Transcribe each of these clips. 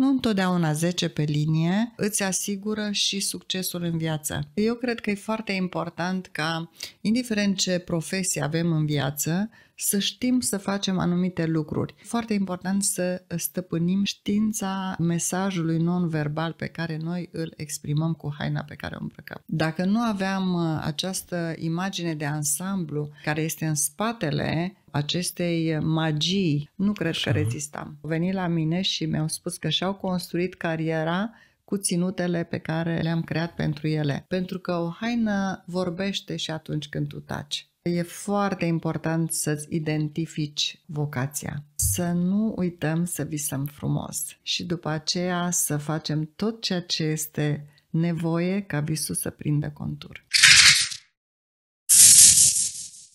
nu întotdeauna 10 pe linie îți asigură și succesul în viață. Eu cred că e foarte important ca, indiferent ce profesie avem în viață, să știm să facem anumite lucruri. Foarte important să stăpânim știința mesajului non-verbal pe care noi îl exprimăm cu haina pe care o îmbrăcăm. Dacă nu aveam uh, această imagine de ansamblu care este în spatele acestei magii, nu cred Așa. că rezistam. Au venit la mine și mi-au spus că și-au construit cariera cu ținutele pe care le-am creat pentru ele. Pentru că o haină vorbește și atunci când tu taci. E foarte important să-ți identifici vocația. Să nu uităm să visăm frumos și după aceea să facem tot ceea ce este nevoie ca visul să prindă contur.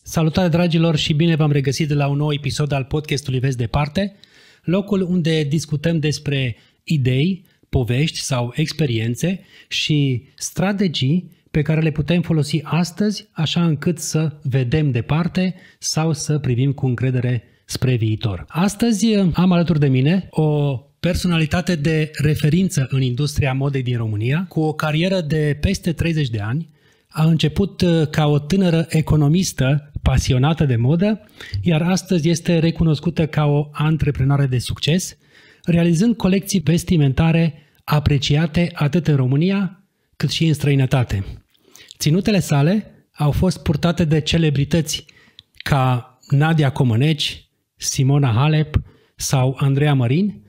Salutare dragilor și bine v-am regăsit la un nou episod al podcastului Vezi Departe, locul unde discutăm despre idei, povești sau experiențe și strategii pe care le putem folosi astăzi, așa încât să vedem departe sau să privim cu încredere spre viitor. Astăzi eh, am alături de mine o personalitate de referință în industria modei din România, cu o carieră de peste 30 de ani, a început eh, ca o tânără economistă pasionată de modă, iar astăzi este recunoscută ca o antreprenoare de succes, realizând colecții vestimentare apreciate atât în România cât și în străinătate. Ținutele sale au fost purtate de celebrități ca Nadia Comăneci, Simona Halep sau Andreea Mărin,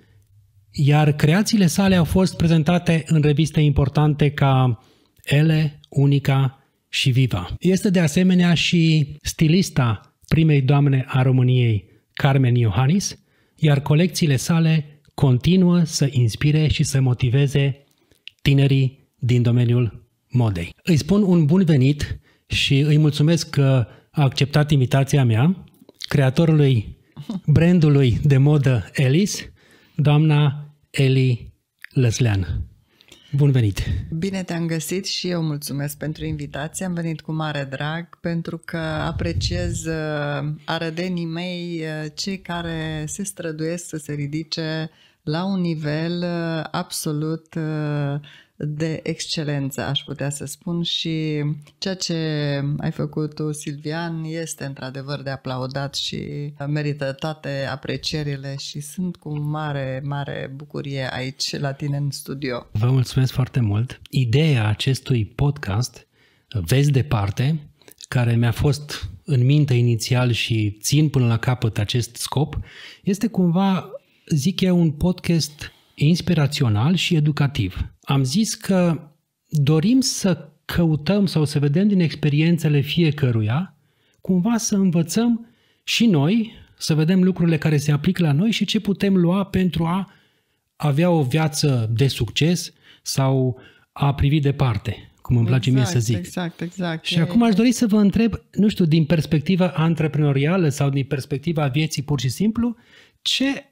iar creațiile sale au fost prezentate în reviste importante ca Ele, Unica și Viva. Este de asemenea și stilista primei doamne a României, Carmen Iohannis, iar colecțiile sale continuă să inspire și să motiveze tinerii din domeniul modei. Îi spun un bun venit și îi mulțumesc că a acceptat invitația mea, creatorului brandului de modă Elis, doamna Eli Lăslean. Bun venit! Bine te-am găsit și eu mulțumesc pentru invitație. Am venit cu mare drag pentru că apreciez uh, arădenii mei, uh, cei care se străduiesc să se ridice la un nivel uh, absolut de excelență, aș putea să spun, și ceea ce ai făcut tu, Silvian, este într-adevăr de aplaudat și merită toate aprecierile și sunt cu mare, mare bucurie aici la tine în studio. Vă mulțumesc foarte mult! Ideea acestui podcast, Vezi departe, care mi-a fost în minte inițial și țin până la capăt acest scop, este cumva, zic eu, un podcast inspirațional și educativ. Am zis că dorim să căutăm sau să vedem din experiențele fiecăruia, cumva să învățăm și noi, să vedem lucrurile care se aplică la noi și ce putem lua pentru a avea o viață de succes sau a privi departe, cum îmi place exact, mie să exact, zic. Exact, exact. Și e, acum aș dori să vă întreb, nu știu, din perspectiva antreprenorială sau din perspectiva vieții pur și simplu, ce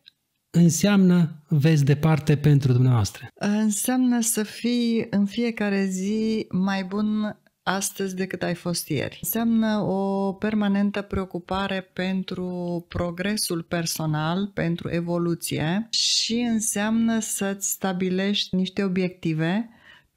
înseamnă vezi departe pentru dumneavoastră? Înseamnă să fii în fiecare zi mai bun astăzi decât ai fost ieri. Înseamnă o permanentă preocupare pentru progresul personal, pentru evoluție și înseamnă să-ți stabilești niște obiective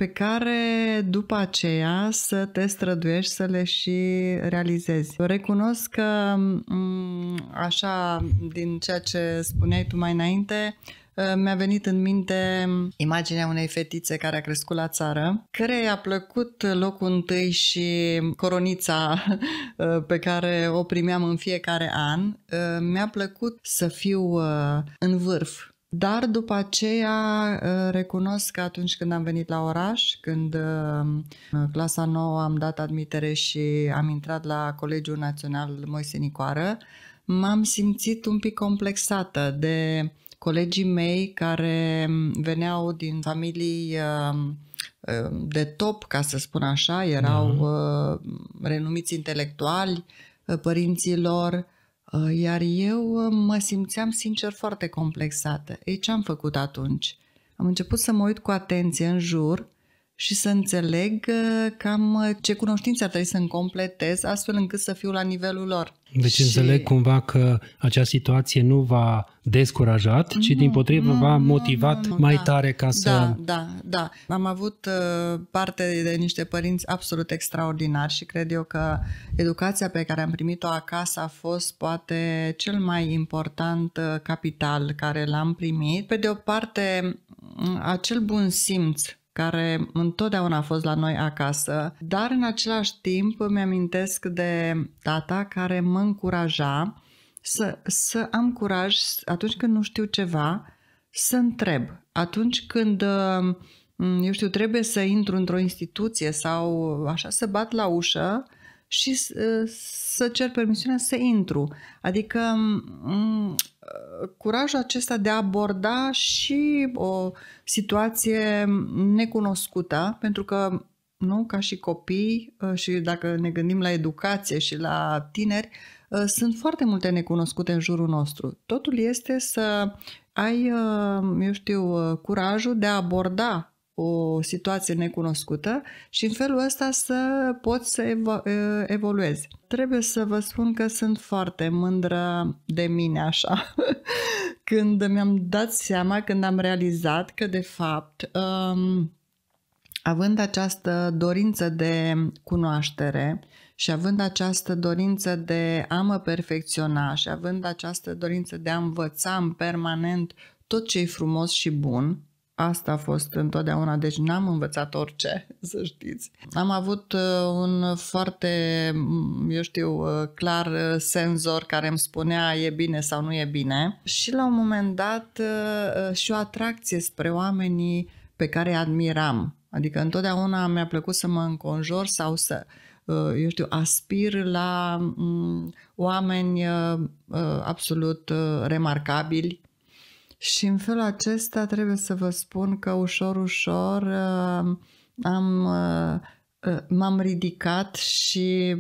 pe care după aceea să te străduiești să le și realizezi. recunosc că, mm, așa, din ceea ce spuneai tu mai înainte, ă, mi-a venit în minte imaginea unei fetițe care a crescut la țară, care i-a plăcut locul întâi și coronița ă, pe care o primeam în fiecare an. Ă, mi-a plăcut să fiu în vârf dar după aceea uh, recunosc că atunci când am venit la oraș, când în uh, clasa nouă am dat admitere și am intrat la Colegiul Național Moise Nicoară, m-am simțit un pic complexată de colegii mei care veneau din familii uh, de top, ca să spun așa, erau mm-hmm. renumiți intelectuali părinților, Uh, iar eu uh, mă simțeam sincer foarte complexată. Ei, ce am făcut atunci? Am început să mă uit cu atenție în jur și să înțeleg uh, cam uh, ce cunoștințe ar trebui să-mi completez astfel încât să fiu la nivelul lor. Deci și... înțeleg cumva că acea situație nu va descurajat, ci mhm. din potrivă v-a va nu, nu, nu, mai da. tare ca să... Da, da, da. Am avut uh, parte de niște părinți absolut extraordinari și cred eu că educația pe care am primit-o acasă a fost poate cel mai important capital care l-am primit. Pe de o parte, acel bun simț care întotdeauna a fost la noi acasă, dar în același timp îmi amintesc de tata care mă încuraja să, să am curaj atunci când nu știu ceva, să întreb. Atunci când, mm, eu știu, trebuie să intru într-o instituție sau așa, să bat la ușă și uh, să cer permisiunea să intru. Adică curajul acesta de a aborda și o situație necunoscută, pentru că nu ca și copii uh, și dacă ne gândim la educație și la tineri, uh, sunt foarte multe necunoscute în jurul nostru. Totul este să ai, eu știu, curajul de a aborda o situație necunoscută și în felul ăsta să pot să evo- evoluezi. Trebuie să vă spun că sunt foarte mândră de mine așa, când mi-am dat seama, când am realizat că de fapt, um, având această dorință de cunoaștere și având această dorință de a mă perfecționa și având această dorință de a învăța în permanent tot ce e frumos și bun, Asta a fost întotdeauna, deci n-am învățat orice, să știți. Am avut uh, un foarte, mm, eu știu, uh, clar uh, senzor care îmi spunea e bine sau nu e bine și la un moment dat și o atracție spre oamenii pe care îi admiram. Adică întotdeauna mi-a plăcut să mă înconjor sau să, eu știu, aspir la mm, oameni absolut remarcabili și în felul acesta trebuie să vă spun că ușor, ușor uh, am, uh, uh, m-am ridicat și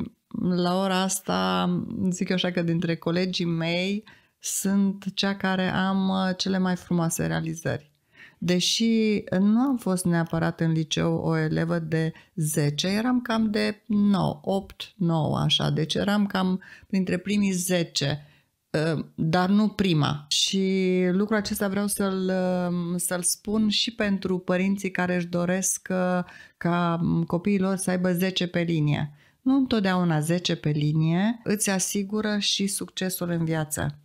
la ora asta, zic eu așa că dintre colegii mei, sunt cea care am cele mai frumoase realizări. Deși nu am fost neapărat în liceu o elevă de 10, eram cam de 9, 8, 9 așa, deci eram cam printre primii 10 Ă, dar nu prima. Și lucrul acesta vreau să-l, să-l spun și pentru părinții care își doresc ă, ca lor să aibă 10 pe linie. Nu întotdeauna 10 pe linie îți asigură și succesul în viață.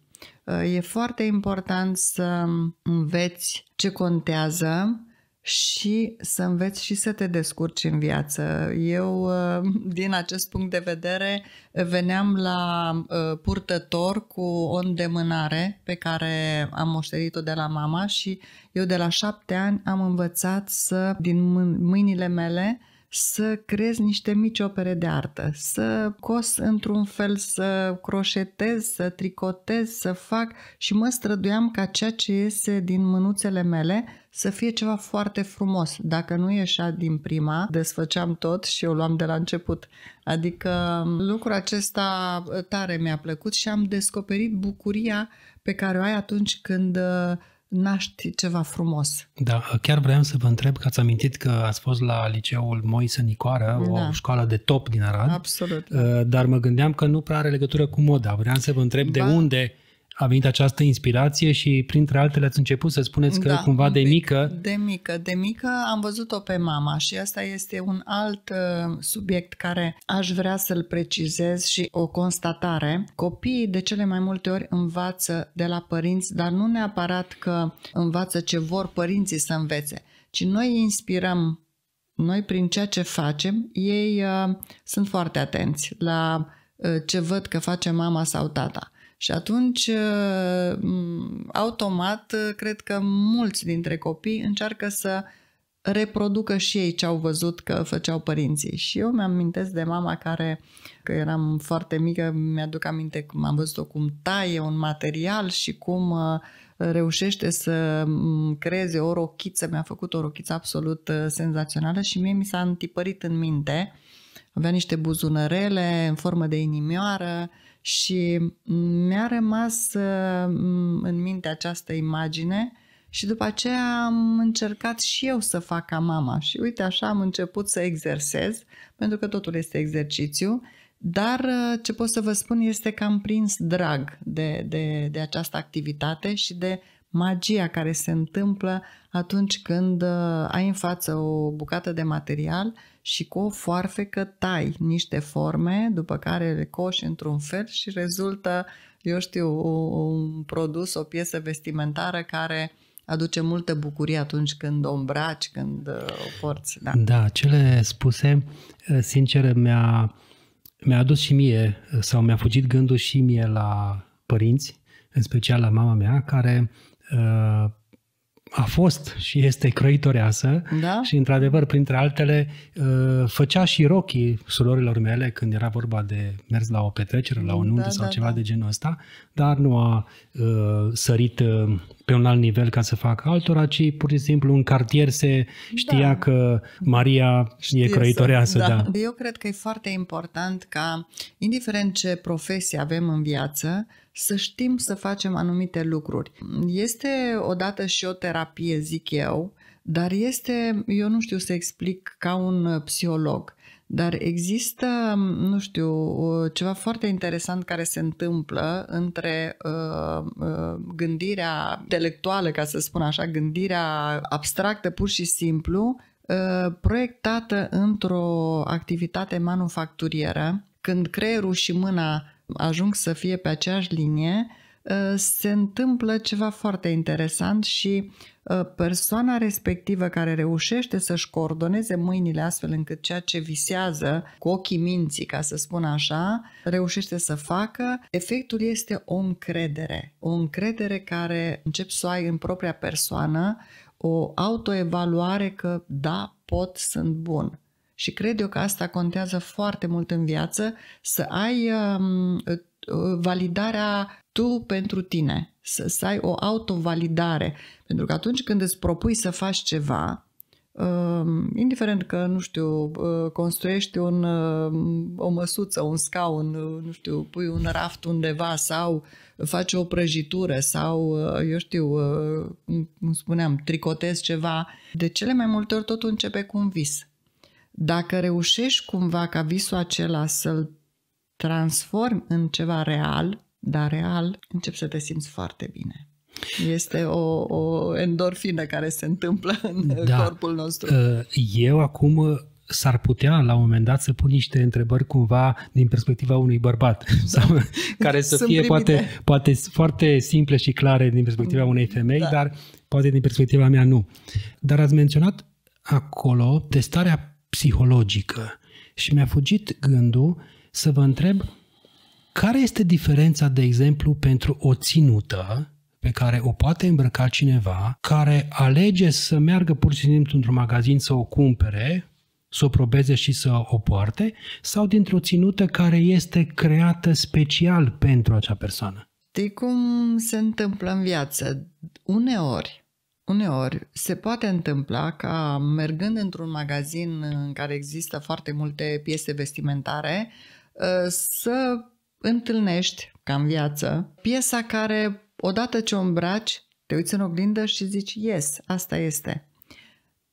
Ă, e foarte important să înveți ce contează, și să înveți și să te descurci în viață. Eu, uh, din acest punct de vedere, veneam la uh, purtător cu o îndemânare pe care am moșterit o de la mama și eu de la șapte ani am învățat să, din mâinile mele, să creez niște mici opere de artă, să cos într-un fel, să croșetez, să tricotez, să fac și mă străduiam ca ceea ce iese din mânuțele mele să fie ceva foarte frumos. Dacă nu ieșea din prima, desfăceam tot și o luam de la început. Adică um, lucrul acesta uh, tare mi-a plăcut și am descoperit bucuria pe care o ai atunci când uh, naști ceva frumos. Da, uh, chiar vreau să vă întreb că ați amintit că ați fost la liceul Moise Nicoară, da. o școală de top din Arad. Absolut. Dar mă gândeam că nu prea are legătură cu moda. Vreau să vă întreb ba, de unde a venit această inspirație și printre altele ați început să spuneți că da, cumva de, de mică... De mică, de mică am văzut-o pe mama și asta este un alt uh, subiect care aș vrea să-l precizez și o constatare. Copiii de cele mai multe ori învață de la părinți, dar nu neapărat că învață ce vor părinții să învețe, ci noi inspirăm, noi prin ceea ce facem, ei uh, sunt foarte atenți la uh, ce văd că face mama sau tata și atunci, uh, automat, uh, cred că mulți dintre copii încearcă să reproducă și ei ce au văzut că făceau părinții. Și eu mi-am amintesc de mama care, că eram foarte mică, mi-aduc aminte cum am văzut-o cum taie un material și cum uh, reușește să creeze o rochiță. Mi-a făcut o rochiță absolut senzațională și mie mi s-a întipărit în minte. Avea niște buzunărele în formă de inimioară, și mi-a rămas uh, în minte această imagine și după aceea am încercat și eu să fac ca mama. Și uite, așa am început să exersez, pentru că totul este exercițiu, dar uh, ce pot să vă spun este că am prins drag de, de, de această activitate și de magia care se întâmplă atunci când uh, ai în față o bucată de material și cu o foarfecă tai niște forme, după care le coși într-un fel și rezultă, eu știu, un produs, o piesă vestimentară care aduce multă bucurie atunci când o îmbraci, când uh, o porți. Da, da cele spuse, uh, sincer, mi-a, mi-a adus și mie, uh, sau mi-a fugit gândul și mie la părinți, în special la mama mea, care a fost și este croitoreasă da? și, într-adevăr, printre altele, uh, făcea și rochii surorilor mele când era vorba de mers la o petrecere, la o da, nuntă da, sau da, ceva da. de genul ăsta, dar nu a uh, sărit uh, pe un alt nivel ca să facă altora, ci pur și simplu în cartier se da. știa da. că Maria Știe e croitoreasă. Da. da. Eu cred că e foarte important ca, indiferent ce profesie avem în viață, să știm să facem anumite lucruri. Este odată și o terapie, zic eu, dar este, eu nu știu să explic ca un psiholog, dar există, nu știu, ceva foarte interesant care se întâmplă între uh, uh, gândirea intelectuală, ca să spun așa, gândirea abstractă pur și simplu, uh, proiectată într-o activitate manufacturieră, când creierul și mâna ajung să fie pe aceeași linie, ă, se întâmplă ceva foarte interesant și ă, persoana respectivă care reușește să-și coordoneze mâinile astfel încât ceea ce visează cu ochii minții, ca să spun așa, reușește să facă, efectul este o încredere. O încredere care încep să o ai în propria persoană, o autoevaluare că da, pot, sunt bun. Și cred eu că asta contează foarte mult în viață, să ai um, uh, uh, validarea tu pentru tine, să, să ai o autovalidare. Pentru că atunci când îți propui să faci ceva, um, indiferent că, nu știu, uh, construiești un, o măsuță, un scaun, nu știu, pui un raft undeva sau faci o prăjitură sau, eu știu, cum spuneam, tricotezi ceva, de cele mai multe ori totul începe cu un vis. Dacă reușești cumva ca visul acela să-l transform în ceva real, dar real, încep să te simți foarte bine. Este o, o endorfină care se întâmplă în da. corpul nostru. Ă, eu acum s-ar putea la un moment dat să pun niște întrebări cumva din perspectiva unui bărbat sau care să Sunt fie poate, poate foarte simple și clare din perspectiva mm-hmm. unei femei, da. dar poate din perspectiva mea nu. Dar ați menționat acolo testarea psihologică și mi-a fugit gândul să vă întreb care este diferența, de exemplu, pentru o ținută pe care o poate îmbrăca cineva care alege să meargă pur și simplu într-un magazin să o cumpere, să o probeze și să o poarte, sau dintr-o ținută care este creată special pentru acea persoană? Știi cum se întâmplă în viață? Uneori Uneori se poate întâmpla ca mergând într-un magazin în care există foarte multe piese vestimentare ă, să întâlnești, ca în viață, piesa care odată ce o îmbraci, te uiți în oglindă și zici, yes, asta este.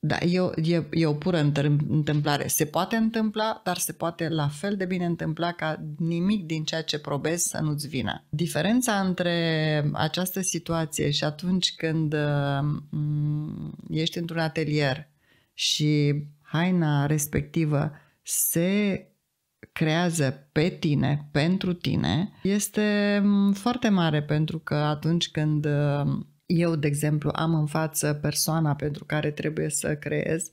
Da, eu, e, e o pură întâmplare. Se poate întâmpla, dar se poate la fel de bine întâmpla ca nimic din ceea ce probezi să nu-ți vină. Diferența între această situație și atunci când mm, ești într-un atelier și haina respectivă se creează pe tine, pentru tine, este mm, foarte mare pentru că atunci când eu, de exemplu, am în față persoana pentru care trebuie să creez,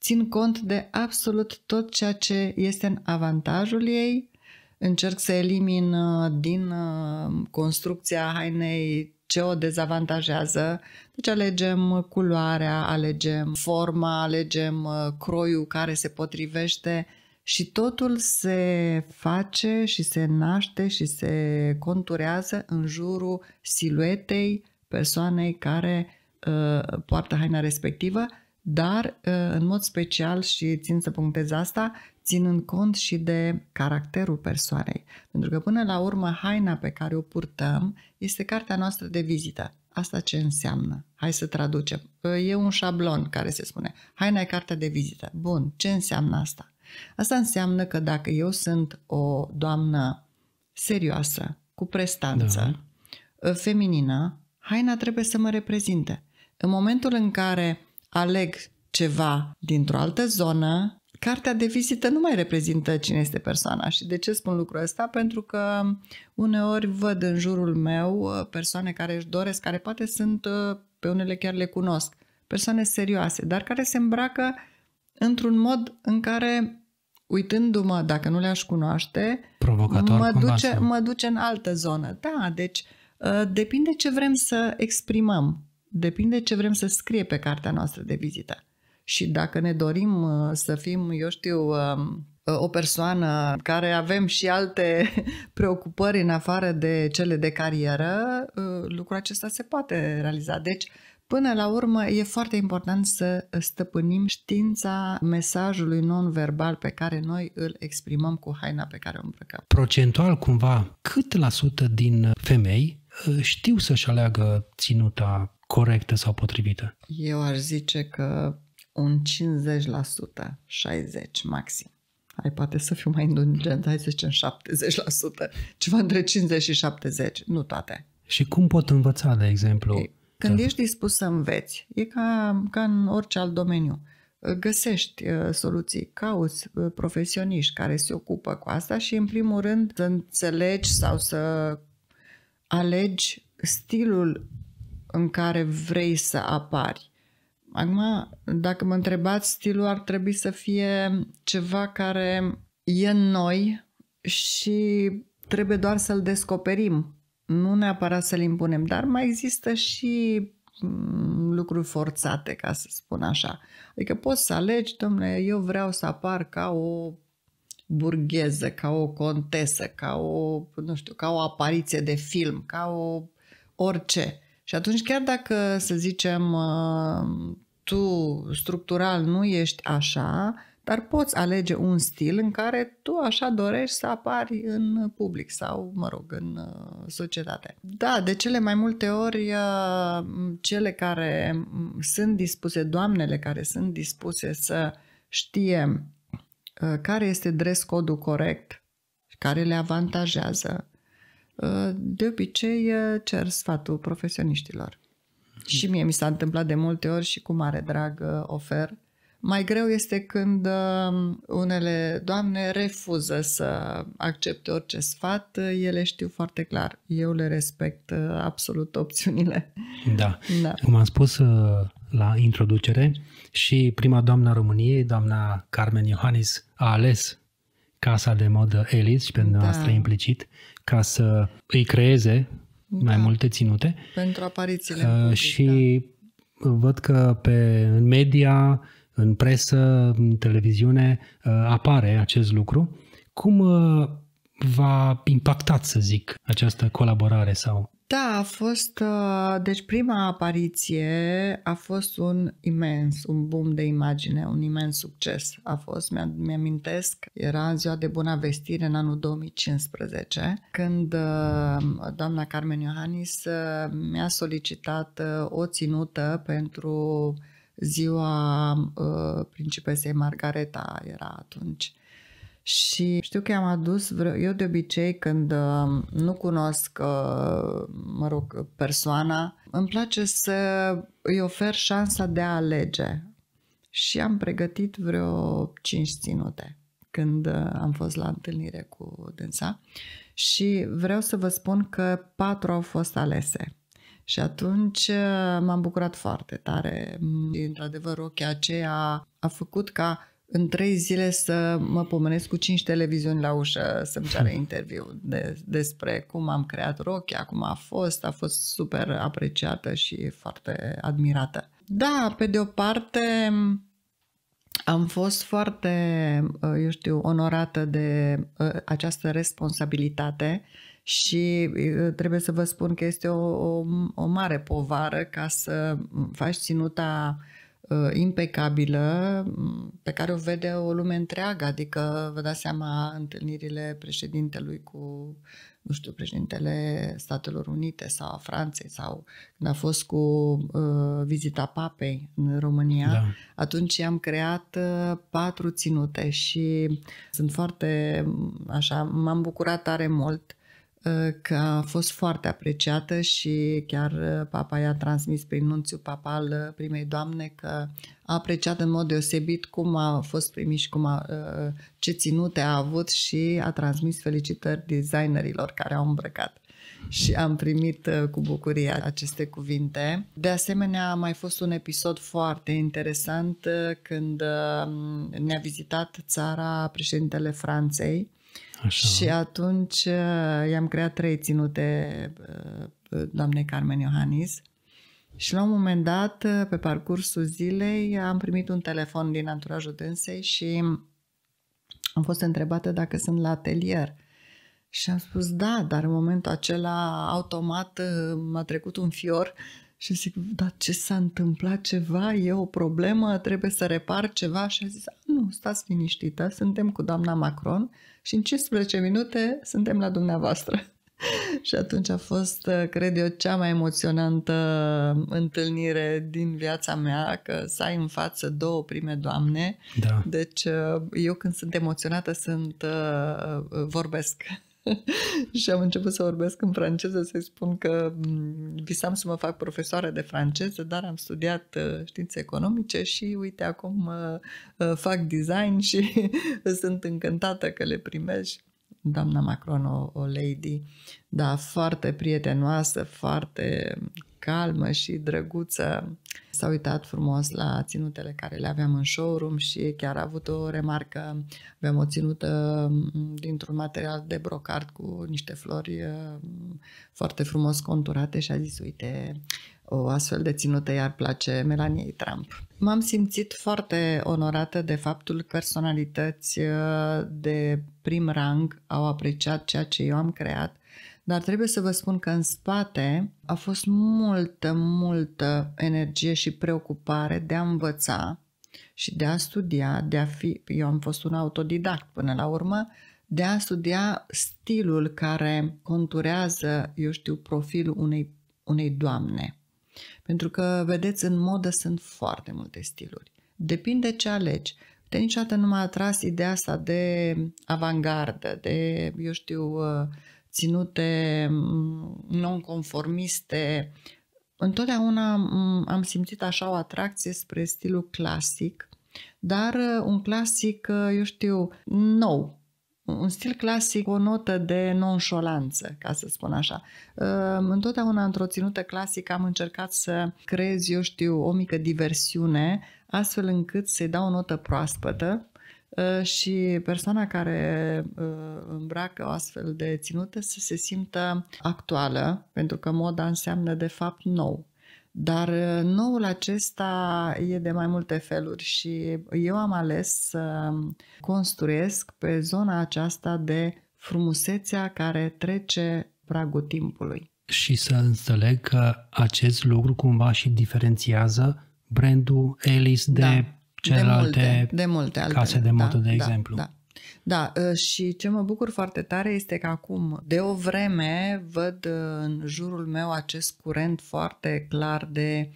țin cont de absolut tot ceea ce este în avantajul ei, încerc să elimin uh, din uh, construcția hainei ce o dezavantajează. Deci alegem culoarea, alegem forma, alegem uh, croiul care se potrivește și totul se face și se naște și se conturează în jurul siluetei persoanei care uh, poartă haina respectivă, dar uh, în mod special și țin să punctez asta, ținând cont și de caracterul persoanei. Pentru că până la urmă haina pe care o purtăm este cartea noastră de vizită. Asta ce înseamnă? Hai să traducem. Uh, e un șablon care se spune. Haina e cartea de vizită. Bun, ce înseamnă asta? Asta înseamnă că dacă eu sunt o doamnă serioasă, cu prestanță, da. Uh, feminină, haina trebuie să mă reprezinte. În momentul în care aleg ceva dintr-o altă zonă, cartea de vizită nu mai reprezintă cine este persoana. Și de ce spun lucrul ăsta? Pentru că uneori văd în jurul meu uh, persoane care își doresc, care poate sunt, uh, pe unele chiar le cunosc, persoane serioase, dar care se îmbracă într-un mod în care, uitându-mă, dacă nu le-aș cunoaște, Provocator mă duce, mă duce în altă zonă. Da, deci uh, Uh, depinde ce vrem să exprimăm, depinde ce vrem să scrie pe cartea noastră de vizită. Și dacă ne dorim uh, să fim, eu știu, um, uh, o persoană care avem și alte preocupări în afară de cele de carieră, lucrul acesta se poate realiza. Deci, Până la urmă, e foarte important să stăpânim știința mesajului non-verbal pe care noi îl exprimăm cu haina pe care o îmbrăcăm. Procentual, cumva, cât la sută din femei Eh, știu să-și aleagă ținuta corectă sau potrivită? Eu aș zice că un 50%, 60% maxim. Hai, poate să fiu mai indulgent, hai să zicem 70%, ceva între 50 și 70, nu toate. Și cum pot învăța, de exemplu? Ei, când ești dispus să înveți, e ca, ca în orice alt domeniu. Găsești eh, soluții, cauți eh, profesioniști care se ocupă cu asta și, în primul rând, să înțelegi sau să alegi stilul în care vrei să apari. Acum, dacă mă întrebați, stilul ar trebui să fie ceva care e în noi și trebuie doar să-l descoperim, nu neapărat să-l impunem, dar mai există și mm, lucruri forțate, ca să spun așa. Adică poți să alegi, domnule, eu vreau să apar ca o burgheză, ca o contesă, ca o, nu știu, ca o apariție de film, ca o orice. Și atunci chiar dacă, să zicem, uh, tu structural nu ești așa, dar poți alege un stil în care tu așa dorești să apari în public sau, mă rog, în uh, societate. Da, de cele mai multe ori, uh, cele care sunt dispuse, doamnele care sunt dispuse să știe Uh, care este dress code-ul corect, care le avantajează. Uh, de obicei uh, cer sfatul profesioniștilor. Și mie mi s-a întâmplat de multe ori și cu mare drag ofer. Mai greu este când um, unele doamne refuză să accepte orice sfat, ele știu foarte clar. Eu le respect absolut opțiunile. Da. da. Cum am spus la introducere, și prima doamna României, doamna Carmen Iohannis, a ales casa de modă Elis și pentru da. noastră implicit ca să îi creeze da. mai multe ținute. Pentru aparițiile. Uh, public, și da. văd că pe, în media, în presă, în televiziune uh, apare acest lucru. Cum uh, va impactat, să zic, această colaborare sau da, a fost, uh, deci prima apariție a fost un imens, un boom de imagine, un imens succes. A fost, mi-amintesc, era în ziua de bună vestire în anul 2015, când uh, doamna Carmen Iohannis uh, mi-a solicitat o ținută pentru ziua principesei Margareta, era atunci și știu că am adus, vreo, eu de obicei când um, nu cunosc, uh, mă rog, persoana, îmi place să îi ofer șansa de a alege. Și am pregătit vreo 5 ținute când uh, am fost la întâlnire cu dânsa și vreau să vă spun că patru au fost alese. Și atunci uh, m-am bucurat foarte tare. Mm, într-adevăr, ochii aceea a făcut ca în trei zile să mă pomenesc cu cinci televiziuni la ușă să-mi ceară hmm. interviu de, despre cum am creat rochia, cum a fost, a fost super apreciată și foarte admirată. Da, pe de o parte am fost foarte, uh, eu știu, onorată de uh, această responsabilitate și uh, trebuie să vă spun că este o, o, o mare povară ca să faci ținuta uh, Uh, impecabilă pe care o vede o lume întreagă, adică vă dați seama întâlnirile președintelui cu, nu știu, președintele Statelor Unite sau a Franței sau când a fost cu uh, vizita papei în România, da. atunci am creat uh, patru ținute și sunt foarte, așa, m-am bucurat tare mult Uh, că a fost foarte apreciată și chiar uh, papa i-a transmis prin nunțiu papal uh, primei doamne că a apreciat în mod deosebit cum a fost primit și cum a, ce ținute a avut și a transmis felicitări designerilor care au îmbrăcat și am primit cu bucurie aceste cuvinte. De asemenea, a mai fost un episod foarte interesant când ne-a vizitat țara președintele Franței Așa. Și atunci uh, i-am creat trei ținute uh, uh, doamnei Carmen Iohannis. Și la un moment dat, pe parcursul zilei, am primit un telefon din anturajul dânsei și am fost întrebată dacă sunt la atelier. Și am spus da, dar în momentul acela automat m-a trecut un fior și zic, da, ce s-a întâmplat ceva? E o problemă? Trebuie să repar ceva? Și a zis, nu, stați liniștită, suntem cu doamna Macron și în 15 minute suntem la dumneavoastră. și atunci a fost, uh, cred eu, cea mai emoționantă uh, întâlnire din viața mea, că să ai în față două prime doamne. Da. Deci uh, eu când sunt emoționată sunt vorbesc. și am început să vorbesc în franceză, să-i spun că mm, visam să mă fac profesoară de franceză, dar am studiat uh, științe economice și uite acum uh, uh, fac design și sunt încântată că le primesc doamna Macron, o, o lady, da, foarte prietenoasă, foarte calmă și drăguță. S-a uitat frumos la ținutele care le aveam în showroom și chiar a avut o remarcă. Aveam o ținută dintr-un material de brocard cu niște flori uh, foarte frumos conturate și a zis, uite, o astfel de ținută i-ar place Melaniei Trump. M-am simțit foarte onorată de faptul că personalități uh, de prim rang au apreciat ceea ce eu am creat, dar trebuie să vă spun că în spate a fost multă, multă energie și preocupare de a învăța și de a studia, de a fi, eu am fost un autodidact până la urmă, de a studia stilul care conturează, eu știu, profilul unei, unei doamne. Pentru că, vedeți, în modă sunt foarte multe stiluri. Depinde ce alegi. Te niciodată nu m-a atras ideea asta de avangardă, de, eu știu, uh, ținute mm, nonconformiste. Întotdeauna mm, am simțit așa o atracție spre stilul clasic, dar uh, un clasic, uh, eu știu, nou, un stil clasic, o notă de nonșolanță, ca să spun așa. Ehm, întotdeauna într-o ținută clasică am încercat să creez, eu știu, o mică diversiune, astfel încât să-i dau o notă proaspătă ehm, și persoana care ehm, îmbracă o astfel de ținută să se simtă actuală, pentru că moda înseamnă de fapt nou. Dar uh, noul acesta e de mai multe feluri și eu am ales să construiesc pe zona aceasta de frumusețea care trece pragul timpului. Și să înțeleg că acest lucru cumva și diferențiază brandul Elis de da, celelalte de multe, de multe case de modă, da, de da, exemplu. Da, da. Da, ă, și ce mă bucur foarte tare este că acum, de o vreme, văd ă, în jurul meu acest curent foarte clar de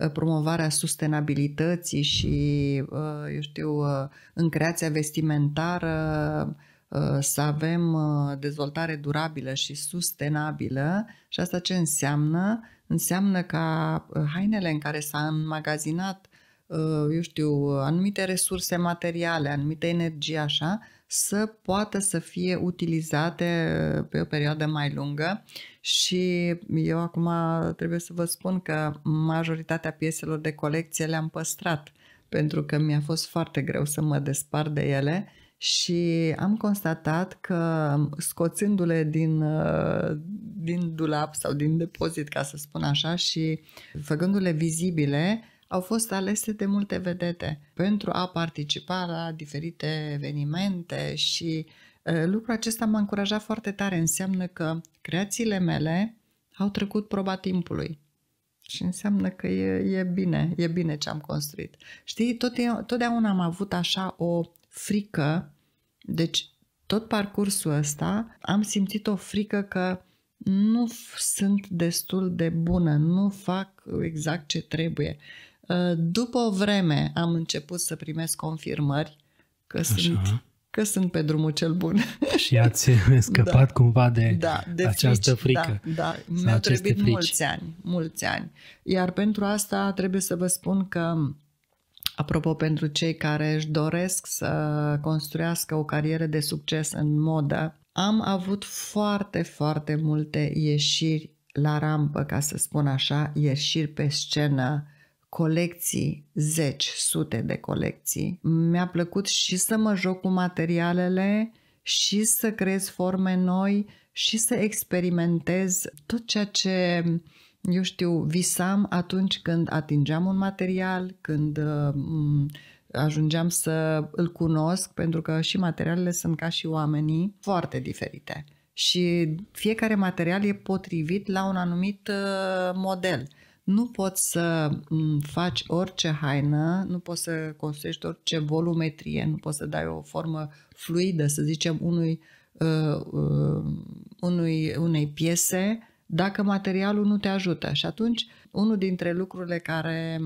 ă, promovarea sustenabilității și, eu știu, în creația vestimentară să avem dezvoltare durabilă și sustenabilă și asta ce înseamnă? Înseamnă ca hainele în care s-a înmagazinat Uh, eu știu, anumite resurse materiale, anumite energie așa, să poată să fie utilizate uh, pe o perioadă mai lungă și eu acum trebuie să vă spun că majoritatea pieselor de colecție le-am păstrat pentru că mi-a fost foarte greu să mă despart de ele și am constatat că scoțându-le din, uh, din dulap sau din depozit, ca să spun așa, și făcându-le vizibile, au fost alese de multe vedete pentru a participa la diferite evenimente și ă, lucrul acesta m-a încurajat foarte tare. Înseamnă că creațiile mele au trecut proba timpului. Și înseamnă că e, e bine, e bine ce am construit. Știi, tot, totdeauna am avut așa o frică, deci tot parcursul ăsta am simțit o frică că nu sunt destul de bună, nu fac exact ce trebuie. Uh, după o vreme am început să primesc confirmări că Așa. sunt că sunt pe drumul cel bun. Și ați scăpat da. cumva de, da, de această frici, da, frică. Da, da. mi-au trebuit frici. mulți ani, mulți ani. Iar pentru asta trebuie să vă spun că, apropo, pentru cei care își doresc să construiască o carieră de succes în modă, am avut foarte, foarte multe ieșiri la rampă, ca să spun așa, ieșiri pe scenă, colecții, zeci, sute de colecții. Mi-a plăcut și să mă joc cu materialele și să creez forme noi și să experimentez tot ceea ce eu știu, visam atunci când atingeam un material, când mm, ajungeam să îl cunosc, pentru că și materialele sunt ca și oamenii foarte diferite. Și fiecare material e potrivit la un anumit uh, model nu poți să faci orice haină, nu poți să construiești orice volumetrie, nu poți să dai o formă fluidă, să zicem, unui, uh, unui, unei piese dacă materialul nu te ajută. Și atunci, unul dintre lucrurile care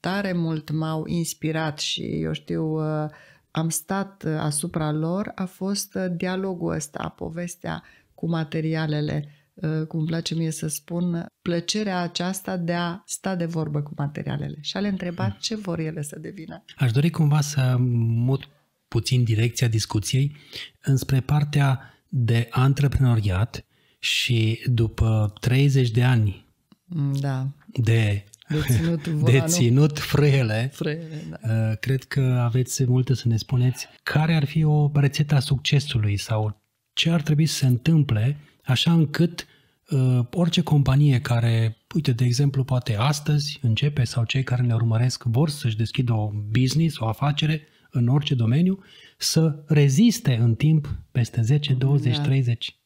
tare mult m-au inspirat și, eu știu, uh, am stat asupra lor a fost dialogul ăsta, povestea cu materialele Eh, cum îmi place mie să spun, plăcerea aceasta de a sta de vorbă cu materialele și a le întreba hmm. ce vor ele să devină. Aș dori cumva să mut puțin direcția discuției înspre partea de antreprenoriat și după 30 de ani mm, da. de de ținut, ținut frâiele. frâiele da. Eh, cred că aveți multe să ne spuneți. Care ar fi o rețetă a succesului sau ce ar trebui să se întâmple așa încât uh, orice companie care, uite, de exemplu, poate astăzi începe sau cei care ne urmăresc vor să-și deschidă o business, o afacere în orice domeniu, să reziste în timp peste 10, 20, da. 30,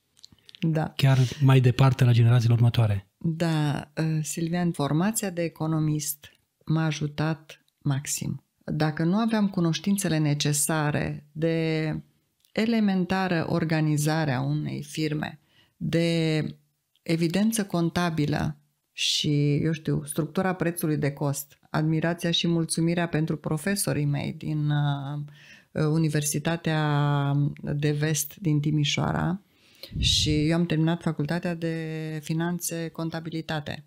da. chiar mai departe la generațiile următoare. Da, uh, Silvian, formația de economist m-a ajutat maxim. Dacă nu aveam cunoștințele necesare de elementară organizare a unei firme, de evidență contabilă și, eu știu, structura prețului de cost, admirația și mulțumirea pentru profesorii mei din uh, uh, Universitatea de Vest din Timișoara și eu am terminat facultatea de finanțe contabilitate.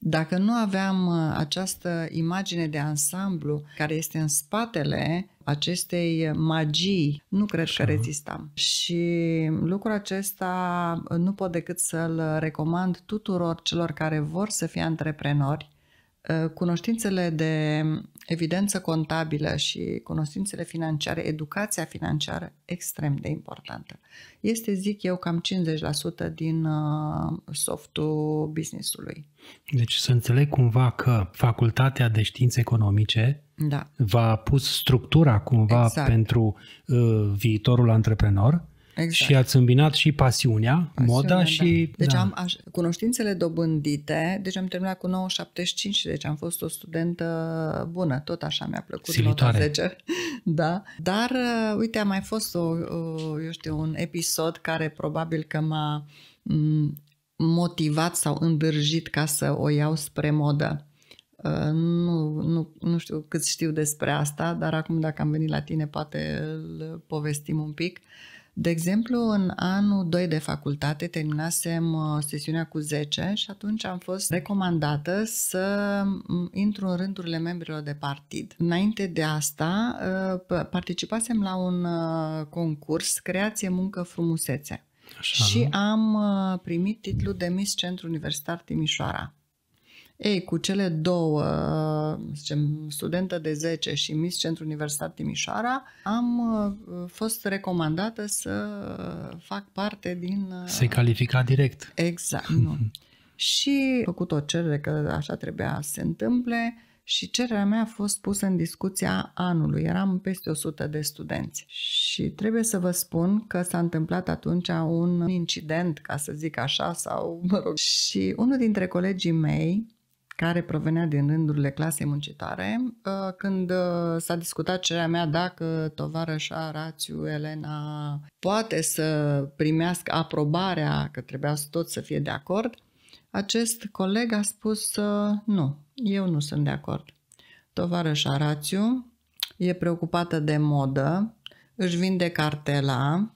Dacă nu aveam uh, această imagine de ansamblu care este în spatele acestei uh, magii, nu cred Așa. că rezistam. Și lucrul acesta uh, nu pot decât să-l recomand tuturor celor care vor să fie antreprenori, Eh, cunoștințele de evidență contabilă și cunoștințele financiare, educația financiară, extrem de importantă. Este, zic eu, cam 50% din eh, softul businessului. Deci să înțeleg cumva că facultatea de științe economice da. v-a pus structura cumva exact. pentru uh, viitorul antreprenor Exact. Și ați îmbinat și pasiunea, pasiunea moda da. și... Deci da. am aș, cunoștințele dobândite, deci am terminat cu 9,75, deci am fost o studentă bună, tot așa mi-a plăcut. nota 10. da. Dar, uh, uite, a mai fost, o, o, eu știu, un episod care probabil că m-a mm, motivat sau îndârjit ca să o iau spre modă. Uh, nu, nu, nu știu cât știu despre asta, dar acum dacă am venit la tine poate îl povestim un pic. De exemplu, în anul 2 de facultate terminasem uh, sesiunea cu 10 și atunci am fost recomandată să intru în rândurile membrilor de partid. Înainte de asta, uh, participasem la un uh, concurs Creație, muncă, frumusețe. Așa, și nu? am primit titlul de Miss Centru Universitar Timișoara. Ei, cu cele două, zicem, studentă de 10 și Miss Centru Universitar Timișoara, am uh, fost recomandată să fac parte din... Uh, se califica direct. Exact, nu. și am făcut o cerere că așa trebuia să se întâmple și cererea mea a fost pusă în discuția anului. Eram peste 100 de studenți și trebuie să vă spun că s-a întâmplat atunci un incident, ca să zic așa, sau mă rog. Și unul dintre colegii mei care provenea din rândurile clasei muncitare, uh, când uh, s-a discutat cererea mea dacă tovarășa Rațiu Elena poate să primească aprobarea, că trebuia să tot să fie de acord, acest coleg a spus uh, nu, eu nu sunt de acord. Tovarășa Rațiu e preocupată de modă, își vinde cartela,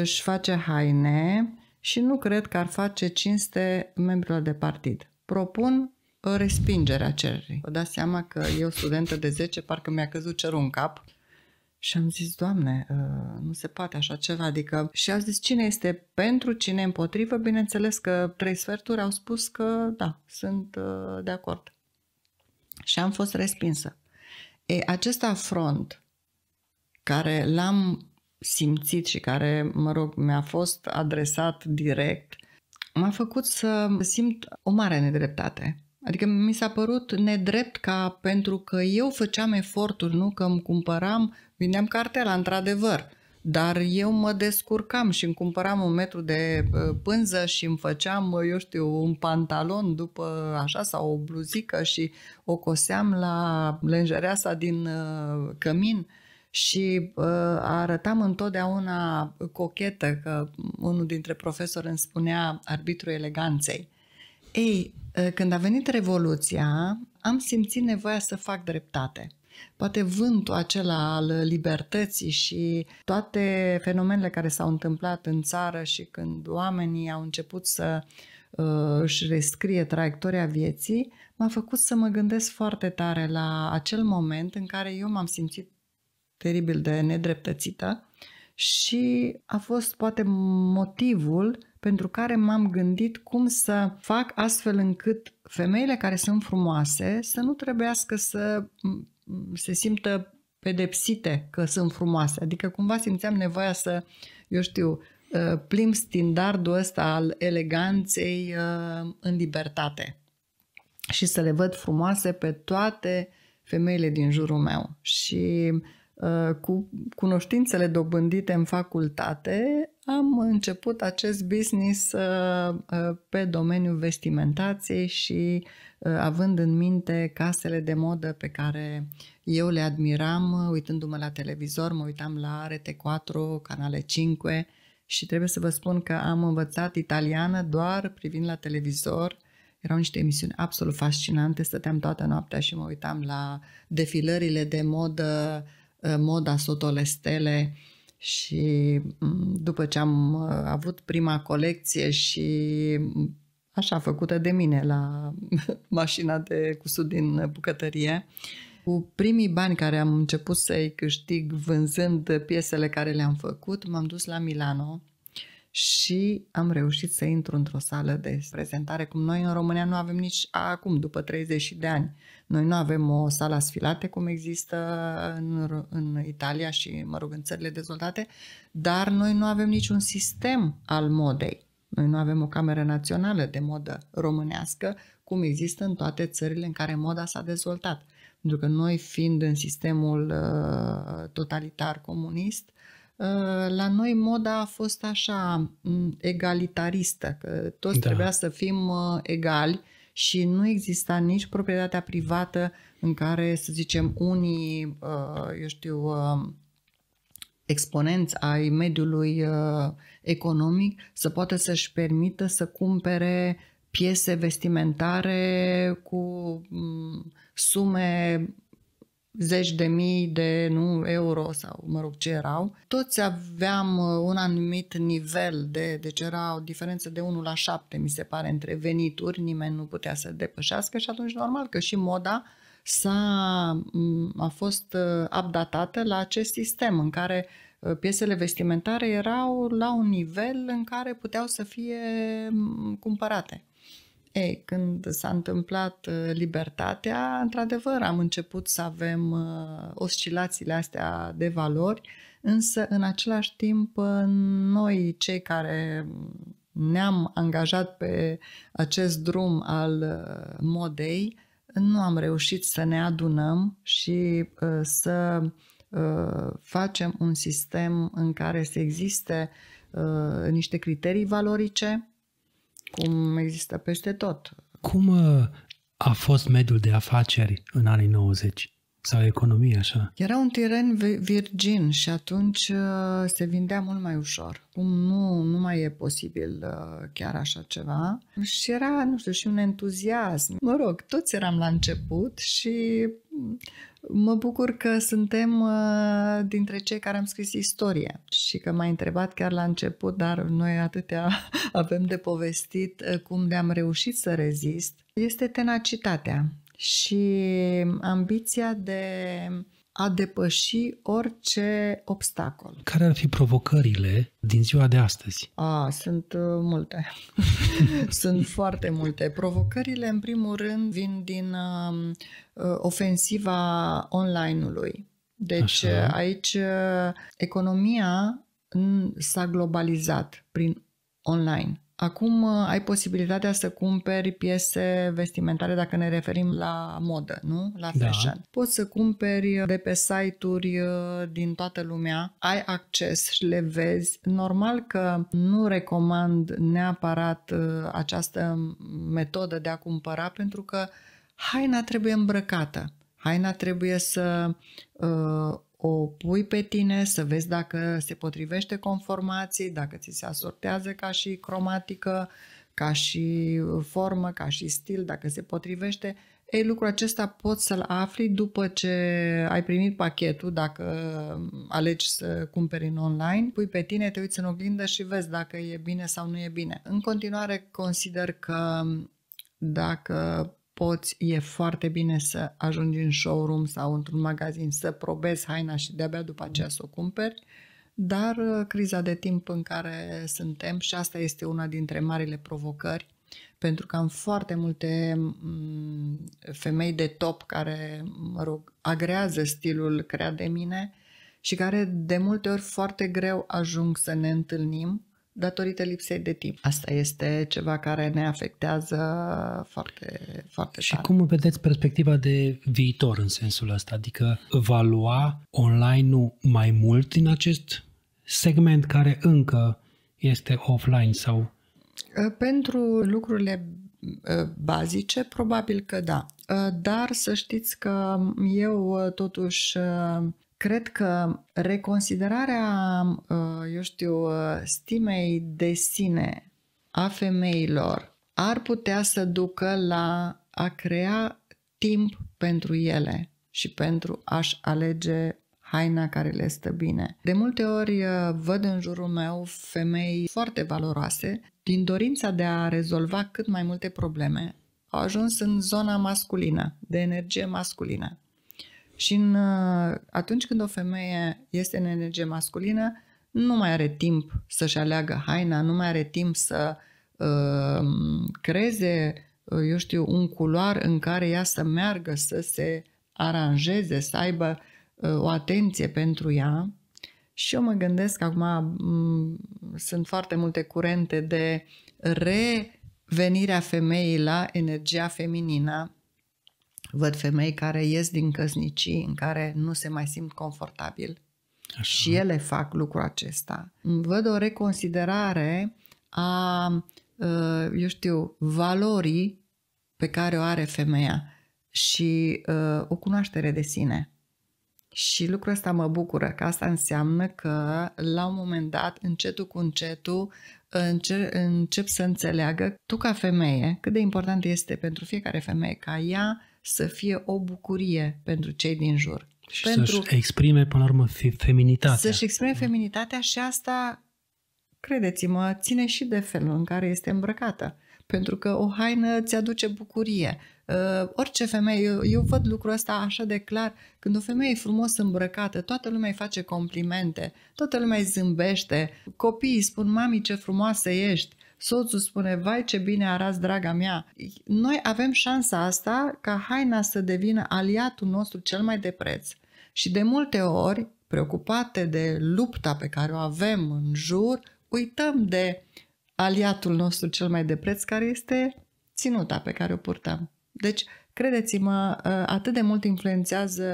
își face haine și nu cred că ar face cinste membrilor de partid. Propun respingerea cererii. Vă dați seama că eu, studentă de 10, parcă mi-a căzut cerul în cap și am zis, Doamne, uh, nu se poate așa ceva. Adică, și a zis cine este pentru, cine împotrivă. Bineînțeles că trei sferturi au spus că da, sunt uh, de acord. Și am fost respinsă. E, acest afront care l-am simțit și care, mă rog, mi-a fost adresat direct, m-a făcut să simt o mare nedreptate. Adică mi s-a părut nedrept ca pentru că eu făceam eforturi, nu că îmi cumpăram, vineam cartela, într-adevăr, dar eu mă descurcam și îmi cumpăram un metru de pânză și îmi făceam, eu știu, un pantalon după așa sau o bluzică și o coseam la sa din ă, cămin și arătam întotdeauna cochetă, că unul dintre profesori îmi spunea arbitru eleganței. Ei, Ă, când a venit Revoluția, am simțit nevoia să fac dreptate. Poate vântul acela al libertății și toate fenomenele care s-au întâmplat în țară și când oamenii au început să uh, își rescrie traiectoria vieții, m-a făcut să mă gândesc foarte tare la acel moment în care eu m-am simțit teribil de nedreptățită și a fost poate motivul pentru care m-am gândit cum să fac astfel încât femeile care sunt frumoase să nu trebuiască să se simtă pedepsite că sunt frumoase. Adică cumva simțeam nevoia să, eu știu, ă, plim standardul ăsta al eleganței ă, în libertate și să le văd frumoase pe toate femeile din jurul meu. Și ă, cu cunoștințele dobândite în facultate, am început acest business uh, uh, pe domeniul vestimentației și uh, având în minte casele de modă pe care eu le admiram, uitându-mă la televizor, mă uitam la RT4, Canale 5 și trebuie să vă spun că am învățat italiană doar privind la televizor. Erau niște emisiuni absolut fascinante, stăteam toată noaptea și mă uitam la defilările de modă, moda sotolestele, stele, și mm, după ce am uh, avut prima colecție și mm, așa făcută de mine la mașina de cusut din bucătărie, cu primii bani care am început să-i câștig vânzând piesele care le-am făcut, m-am dus la Milano și am reușit să intru într-o sală de prezentare, cum noi în România nu avem nici acum, după 30 de ani. Noi nu avem o sală asfilate cum există în, în Italia și, mă rog, în țările dezvoltate, dar noi nu avem niciun sistem al modei. Noi nu avem o cameră națională de modă românească, cum există în toate țările în care moda s-a dezvoltat. Pentru că noi, fiind în sistemul uh, totalitar comunist, uh, la noi moda a fost așa mm, egalitaristă, că toți da. trebuia să fim uh, egali și nu exista nici proprietatea privată în care, să zicem, unii, uh, eu știu, uh, exponenți ai mediului uh, economic să poată să-și permită să cumpere piese vestimentare cu mm, sume zeci de mii de nu, euro sau mă rog ce erau, toți aveam uh, un anumit nivel de, deci era o diferență de 1 la 7 mi se pare între venituri, nimeni nu putea să depășească și atunci normal că și moda s-a, a fost uh, updatată la acest sistem în care uh, piesele vestimentare erau la un nivel în care puteau să fie cumpărate. Ei, când s-a întâmplat uh, libertatea, într-adevăr am început să avem uh, oscilațiile astea de valori, însă în același timp uh, noi cei care ne-am angajat pe acest drum al modei, nu am reușit să ne adunăm și să facem un sistem în care să existe niște criterii valorice, cum există peste tot. Cum uh, a fost mediul de afaceri în anii 90? Sau economia așa? Era un teren virgin și atunci uh, se vindea mult mai ușor. Cum nu, nu mai e posibil uh, chiar așa ceva. Și era, nu știu, și un entuziasm. Mă rog, toți eram la început și Mă bucur că suntem uh, dintre cei care am scris istorie și că m-ai întrebat chiar la început, dar noi atâtea avem de povestit uh, cum de-am reușit să rezist. Este tenacitatea și ambiția de a depăși orice obstacol. Care ar fi provocările din ziua de astăzi? A, sunt uh, multe. sunt foarte multe. Provocările, în primul rând, vin din um, uh, ofensiva online-ului. Deci Așa. Uh, aici uh, economia s-a globalizat prin online. Acum uh, ai posibilitatea să cumperi piese vestimentare dacă ne referim la modă, nu? La da. fashion. Da. Poți să cumperi de pe site-uri uh, din toată lumea, ai acces și le vezi. Normal că nu recomand neapărat uh, această metodă de a cumpăra pentru că haina trebuie îmbrăcată. Haina trebuie să o pui pe tine, să vezi dacă se potrivește conformații, dacă ți se asortează ca și cromatică, ca și formă, ca și stil, dacă se potrivește. Ei, lucrul acesta poți să-l afli după ce ai primit pachetul, dacă alegi să cumperi în online, pui pe tine, te uiți în oglindă și vezi dacă e bine sau nu e bine. În continuare, consider că dacă poți, e foarte bine să ajungi în showroom sau într-un magazin să probezi haina și de-abia după aceea să o cumperi, dar uh, criza de timp în care suntem și asta este una dintre marile provocări, pentru că am foarte multe femei de top care, mă rog, agrează stilul creat de mine și care de multe ori foarte greu ajung să ne întâlnim datorită lipsei de timp. Asta este ceva care ne afectează foarte, foarte Și tare. cum vedeți perspectiva de viitor în sensul ăsta? Adică va lua online-ul mai mult din acest segment care încă este offline sau... Ă, pentru lucrurile ă, bazice, probabil că da. Ă, dar să știți că eu totuși Cred că reconsiderarea, uh, eu știu, uh, stimei de sine a femeilor ar putea să ducă la a crea timp pentru ele și pentru a-și alege haina care le stă bine. De multe ori uh, văd în jurul meu femei foarte valoroase, din dorința de a rezolva cât mai multe probleme, au ajuns în zona masculină, de energie masculină. Și în, uh, atunci când o femeie este în energie masculină, nu mai are timp să-și aleagă haina, nu mai are timp să uh, creeze, uh, eu știu, un culoar în care ea să meargă, să se aranjeze, să aibă uh, o atenție pentru ea. Și eu mă gândesc acum, sunt foarte multe curente de revenirea femeii la energia feminină, Văd femei care ies din căsnicii în care nu se mai simt confortabil. Așa. Și ele fac lucrul acesta. Văd o reconsiderare a, ă, eu știu, valorii pe care o are femeia și ă, o cunoaștere de sine. Și lucrul ăsta mă bucură, că asta înseamnă că la un moment dat, încetul cu încetul, înce- încep să înțeleagă tu ca femeie cât de important este pentru fiecare femeie ca ea să fie o bucurie pentru cei din jur. Și pentru să-și exprime, până la urmă, feminitatea. Să-și exprime feminitatea și asta, credeți-mă, ține și de felul în care este îmbrăcată. Pentru că o haină îți aduce bucurie. Uh, orice femeie, eu, eu văd lucrul ăsta așa de clar, când o femeie e frumos îmbrăcată, toată lumea îi face complimente, toată lumea îi zâmbește, copiii spun, mami ce frumoasă ești, soțul spune, vai ce bine arăți, draga mea, noi avem șansa asta ca haina să devină aliatul nostru cel mai de preț. Și de multe ori, preocupate de lupta pe care o avem în jur, uităm de aliatul nostru cel mai de preț, care este ținuta pe care o purtăm. Deci, Credeți-mă, ă, atât de mult influențează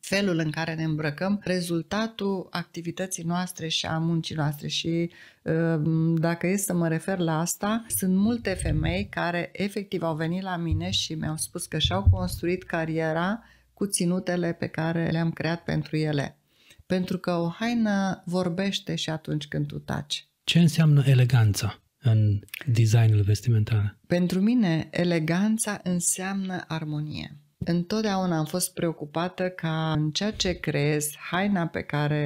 felul în care ne îmbrăcăm rezultatul activității noastre și a muncii noastre și ă, dacă e să mă refer la asta, sunt multe femei care efectiv au venit la mine și mi-au spus că și-au construit cariera cu ținutele pe care le-am creat pentru ele. Pentru că o haină vorbește și atunci când tu taci. Ce înseamnă eleganța? în designul vestimentar? Pentru mine, eleganța înseamnă armonie. Întotdeauna am fost preocupată ca în ceea ce creez, haina pe care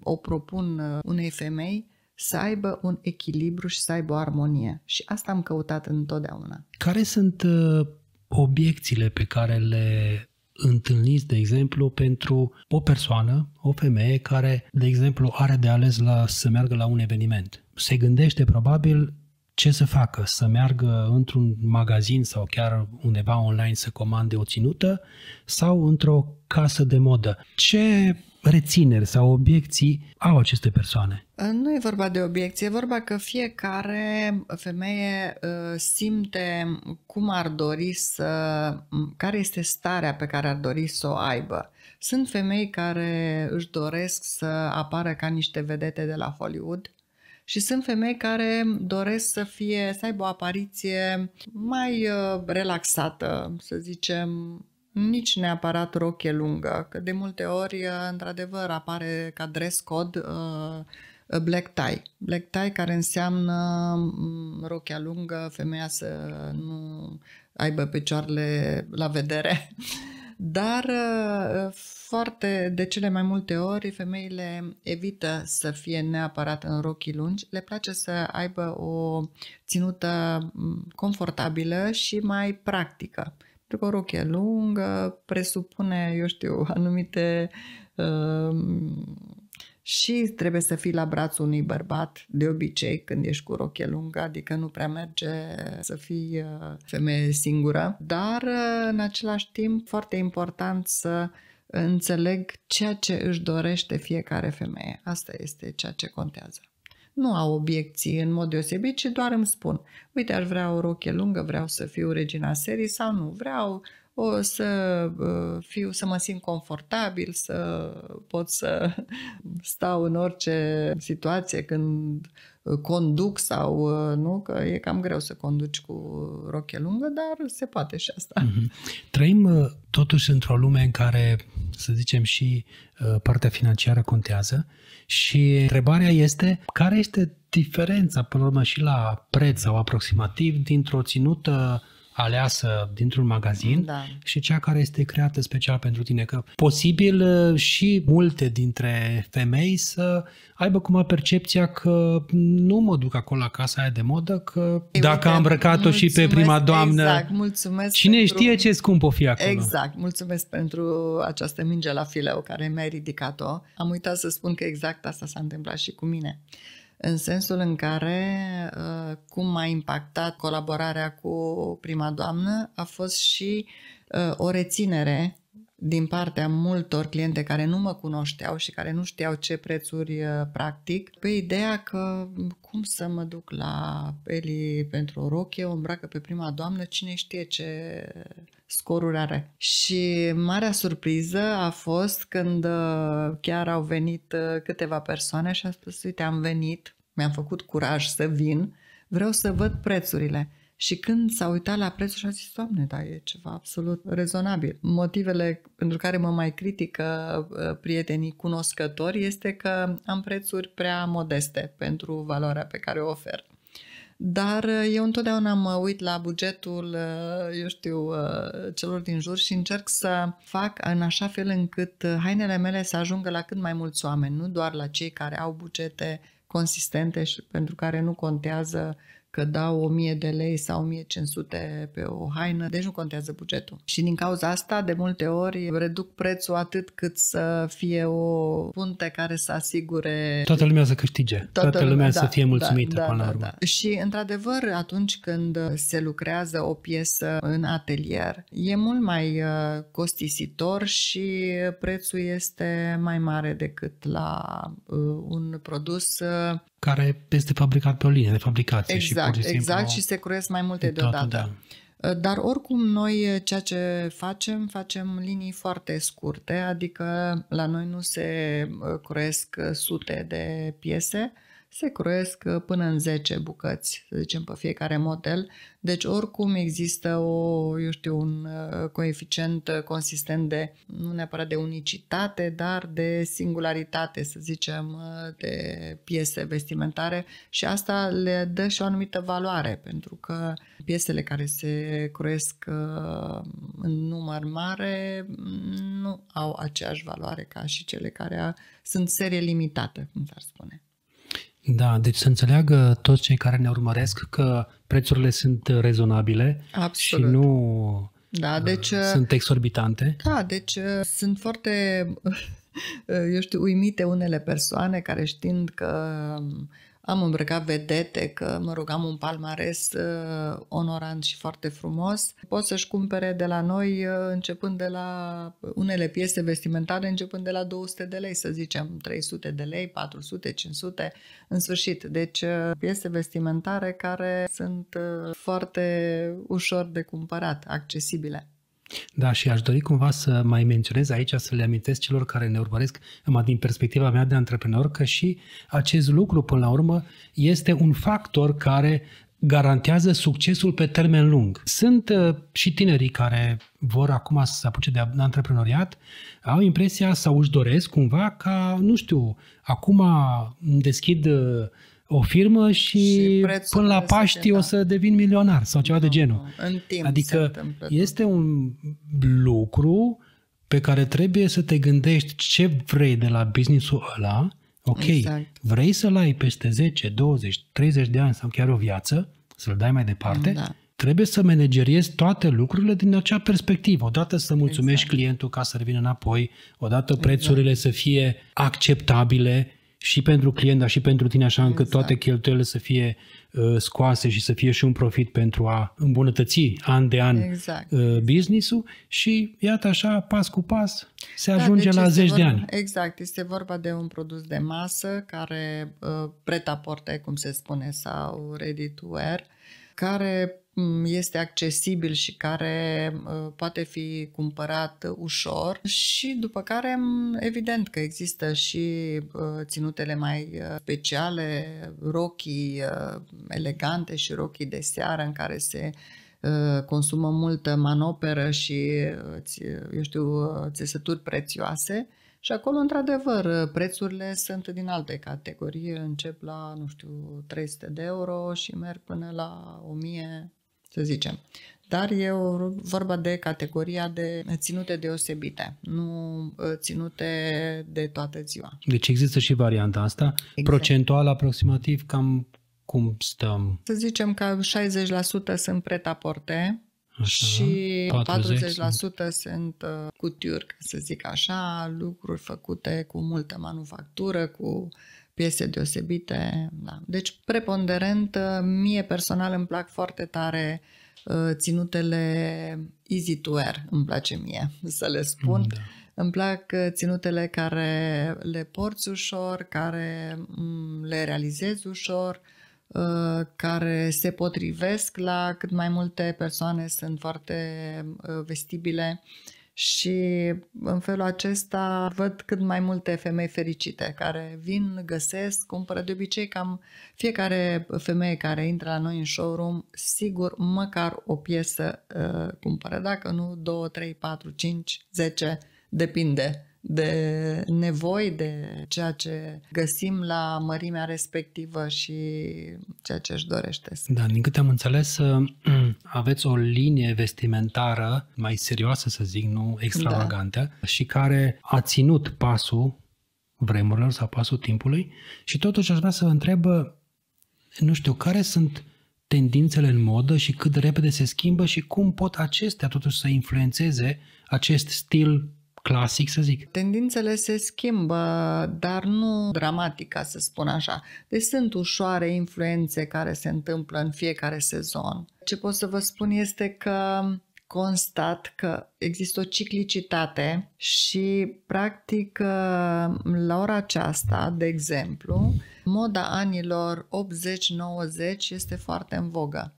o propun uh, unei femei, să aibă un echilibru și să aibă o armonie. Și asta am căutat întotdeauna. Care sunt uh, obiecțiile pe care le întâlniți, de exemplu, pentru o persoană, o femeie care, de exemplu, are de ales la, să meargă la un eveniment? se gândește probabil ce să facă, să meargă într-un magazin sau chiar undeva online să comande o ținută sau într-o casă de modă. Ce rețineri sau obiecții au aceste persoane? Nu e vorba de obiecție, e vorba că fiecare femeie uh, simte cum ar dori să. care este starea pe care ar dori să o aibă. Sunt femei care își doresc să apară ca niște vedete de la Hollywood, și sunt femei care doresc să fie, să aibă o apariție mai uh, relaxată, să zicem, nici neapărat roche lungă, că de multe ori, uh, într-adevăr, apare ca dress code uh, black tie. Black tie care înseamnă mm, rochea lungă, femeia să nu aibă picioarele la vedere. Dar uh, foarte, de cele mai multe ori, femeile evită să fie neapărat în rochii lungi, le place să aibă o ținută confortabilă și mai practică. Pentru că o rochie lungă presupune, eu știu, anumite uh, și trebuie să fii la brațul unui bărbat, de obicei, când ești cu roche lungă, adică nu prea merge să fii uh, femeie singură, dar uh, în același timp foarte important să înțeleg ceea ce își dorește fiecare femeie. Asta este ceea ce contează. Nu au obiecții în mod deosebit, ci doar îmi spun, uite, aș vrea o rochie lungă, vreau să fiu regina serii sau nu, vreau o să fiu, să mă simt confortabil, să pot să stau în orice situație când conduc sau uh, nu, că e cam greu să conduci cu roche lungă, dar se poate și asta. Mm-hmm. Trăim uh, totuși într-o lume în care, să zicem, și uh, partea financiară contează și întrebarea este care este diferența, până la urmă, și la preț sau aproximativ dintr-o ținută aleasă dintr-un magazin da. și cea care este creată special pentru tine. Că posibil uh, și multe dintre femei să aibă cumva percepția că nu mă duc acolo la casa aia de modă, că Ei, dacă uite, am îmbrăcat-o și pe prima exact, doamnă, exact, mulțumesc cine pentru... știe ce scump o fi acolo. Exact, mulțumesc pentru această minge la fileu care mi-ai ridicat-o. Am uitat să spun că exact asta s-a întâmplat și cu mine în sensul în care uh, cum a impactat colaborarea cu prima doamnă a fost și uh, o reținere din partea multor cliente care nu mă cunoșteau și care nu știau ce prețuri uh, practic, pe ideea că cum să mă duc la Eli pentru o rochie, o îmbracă pe prima doamnă, cine știe ce scoruri are. Și marea surpriză a fost când uh, chiar au venit uh, câteva persoane și a spus, uite, am venit, mi-am făcut curaj să vin, vreau să văd prețurile. Și când s-a uitat la prețul și a zis, Doamne, da, e ceva absolut rezonabil. Motivele pentru care mă mai critică ă, prietenii cunoscători este că am prețuri prea modeste pentru valoarea pe care o ofer. Dar ă, eu întotdeauna mă uit la bugetul, ă, eu știu, celor din jur și încerc să fac în așa fel încât hainele mele să ajungă la cât mai mulți oameni, nu doar la cei care au bugete consistente și pentru care nu contează că dau 1000 de lei sau 1500 pe o haină, deci nu contează bugetul. Și din cauza asta, de multe ori, reduc prețul atât cât să fie o punte care să asigure... Toată lumea să câștige, toată, toată lumea, da, să fie da, mulțumită da, până la da, urmă. Da, da. Și, într-adevăr, atunci când se lucrează o piesă în atelier, e mult mai uh, costisitor și prețul este mai mare decât la uh, un produs uh, care este fabricat pe o linie de fabricație. Exact, și pur și exact și se croiesc mai multe deodată. Da. Ă, dar oricum noi ă, ceea ce facem, facem linii foarte scurte, adică la noi nu se ă, croiesc sute de piese, se croiesc uh, până în 10 bucăți, să zicem, pe fiecare model. Deci oricum există o, eu știu, un uh, coeficient uh, consistent de, nu neapărat de unicitate, dar de singularitate, să zicem, de piese vestimentare și asta le dă și o anumită valoare, pentru că piesele care se croiesc în număr mare mm, nu au aceeași valoare ca și cele care sunt serie limitată, cum s-ar spune. Da, deci să înțeleagă toți cei care ne urmăresc că prețurile sunt rezonabile Absolut. și nu da, uh, deci, uh, sunt exorbitante. Da, deci uh, sunt foarte, eu știu, uimite unele persoane care știind că um, am îmbrăcat vedete, că, mă rog, am un palmares uh, onorant și foarte frumos. Pot să-și cumpere de la noi, uh, începând de la unele piese vestimentare, începând de la 200 de lei, să zicem, 300 de lei, 400, 500, în sfârșit. Deci, uh, piese vestimentare care sunt uh, foarte ușor de cumpărat, accesibile. Da, și aș dori cumva să mai menționez aici, să le amintesc celor care ne urmăresc, din perspectiva mea de antreprenor, că și acest lucru, până la urmă, este un factor care garantează succesul pe termen lung. Sunt uh, și tinerii care vor acum să se apuce de antreprenoriat, au impresia sau își doresc cumva ca, nu știu, acum deschid uh, o firmă și, și până la Paști o da. să devin milionar sau ceva no, de da, genul. No. Da. în timp adică este un lucru pe care trebuie să te gândești ce vrei de la businessul ăla. Ok, exact. vrei să-l ai peste 10, 20, 30 de ani sau chiar o viață, să-l dai mai departe, da. trebuie să manageriezi toate lucrurile din acea perspectivă. Odată să mulțumești exact. clientul ca să revină înapoi, odată exact. prețurile să fie acceptabile, și pentru client, dar și pentru tine, așa încât exact. toate cheltuielile să fie uh, scoase și să fie și un profit pentru a îmbunătăți an de an exact. uh, business-ul și iată așa, pas cu pas, se da, ajunge deci la zeci vorba, de ani. Exact, este vorba de un produs de masă care uh, pretaporte, cum se spune, sau ready to wear, care este accesibil și care uh, poate fi cumpărat ușor și după care evident că există și uh, ținutele mai uh, speciale, rochii elegante și rochii de seară în care se consumă multă manoperă și, eu știu, țesături prețioase. Și acolo, într-adevăr, prețurile sunt din alte categorii. Încep la, nu știu, 300 de euro și merg până la 1000 să zicem. Dar e o, vorba de categoria de ținute deosebite, nu ă, ținute de toată ziua. Deci există și varianta asta. Exact. Procentual aproximativ cam cum stăm? Să zicem că 60% sunt pretaporte, Așa, și 40%, 40% sunt uh, ă, cutiuri, să zic așa, lucruri făcute cu multă manufactură, cu piese deosebite. Da. Deci, preponderent, uh, mie personal îmi plac foarte tare uh, ținutele easy to wear, îmi place mie să le spun. Da. Îmi plac uh, ținutele care le porți ușor, care mm, le realizezi ușor, care se potrivesc la cât mai multe persoane, sunt foarte vestibile. Uh, și în felul acesta văd cât mai multe femei fericite care vin, găsesc, cumpără. De obicei cam fiecare femeie care intră la noi în showroom, sigur măcar o piesă uh, cumpără, dacă nu 2, 3, 4, 5, 10, depinde de nevoi, de ceea ce găsim la mărimea respectivă și ceea ce își dorește. Da, din câte am înțeles, aveți o linie vestimentară mai serioasă, să zic, nu extravagantă, da. și care a ținut pasul vremurilor sau pasul timpului și totuși aș vrea să vă întreb, nu știu, care sunt tendințele în modă și cât de repede se schimbă și cum pot acestea totuși să influențeze acest stil clasic, să zic. Tendințele se schimbă, dar nu dramatic, ca să spun așa. Deci sunt ușoare influențe care se întâmplă în fiecare sezon. Ce pot să vă spun este că constat că există o ciclicitate și, practic, la ora aceasta, de exemplu, moda anilor 80-90 este foarte în vogă.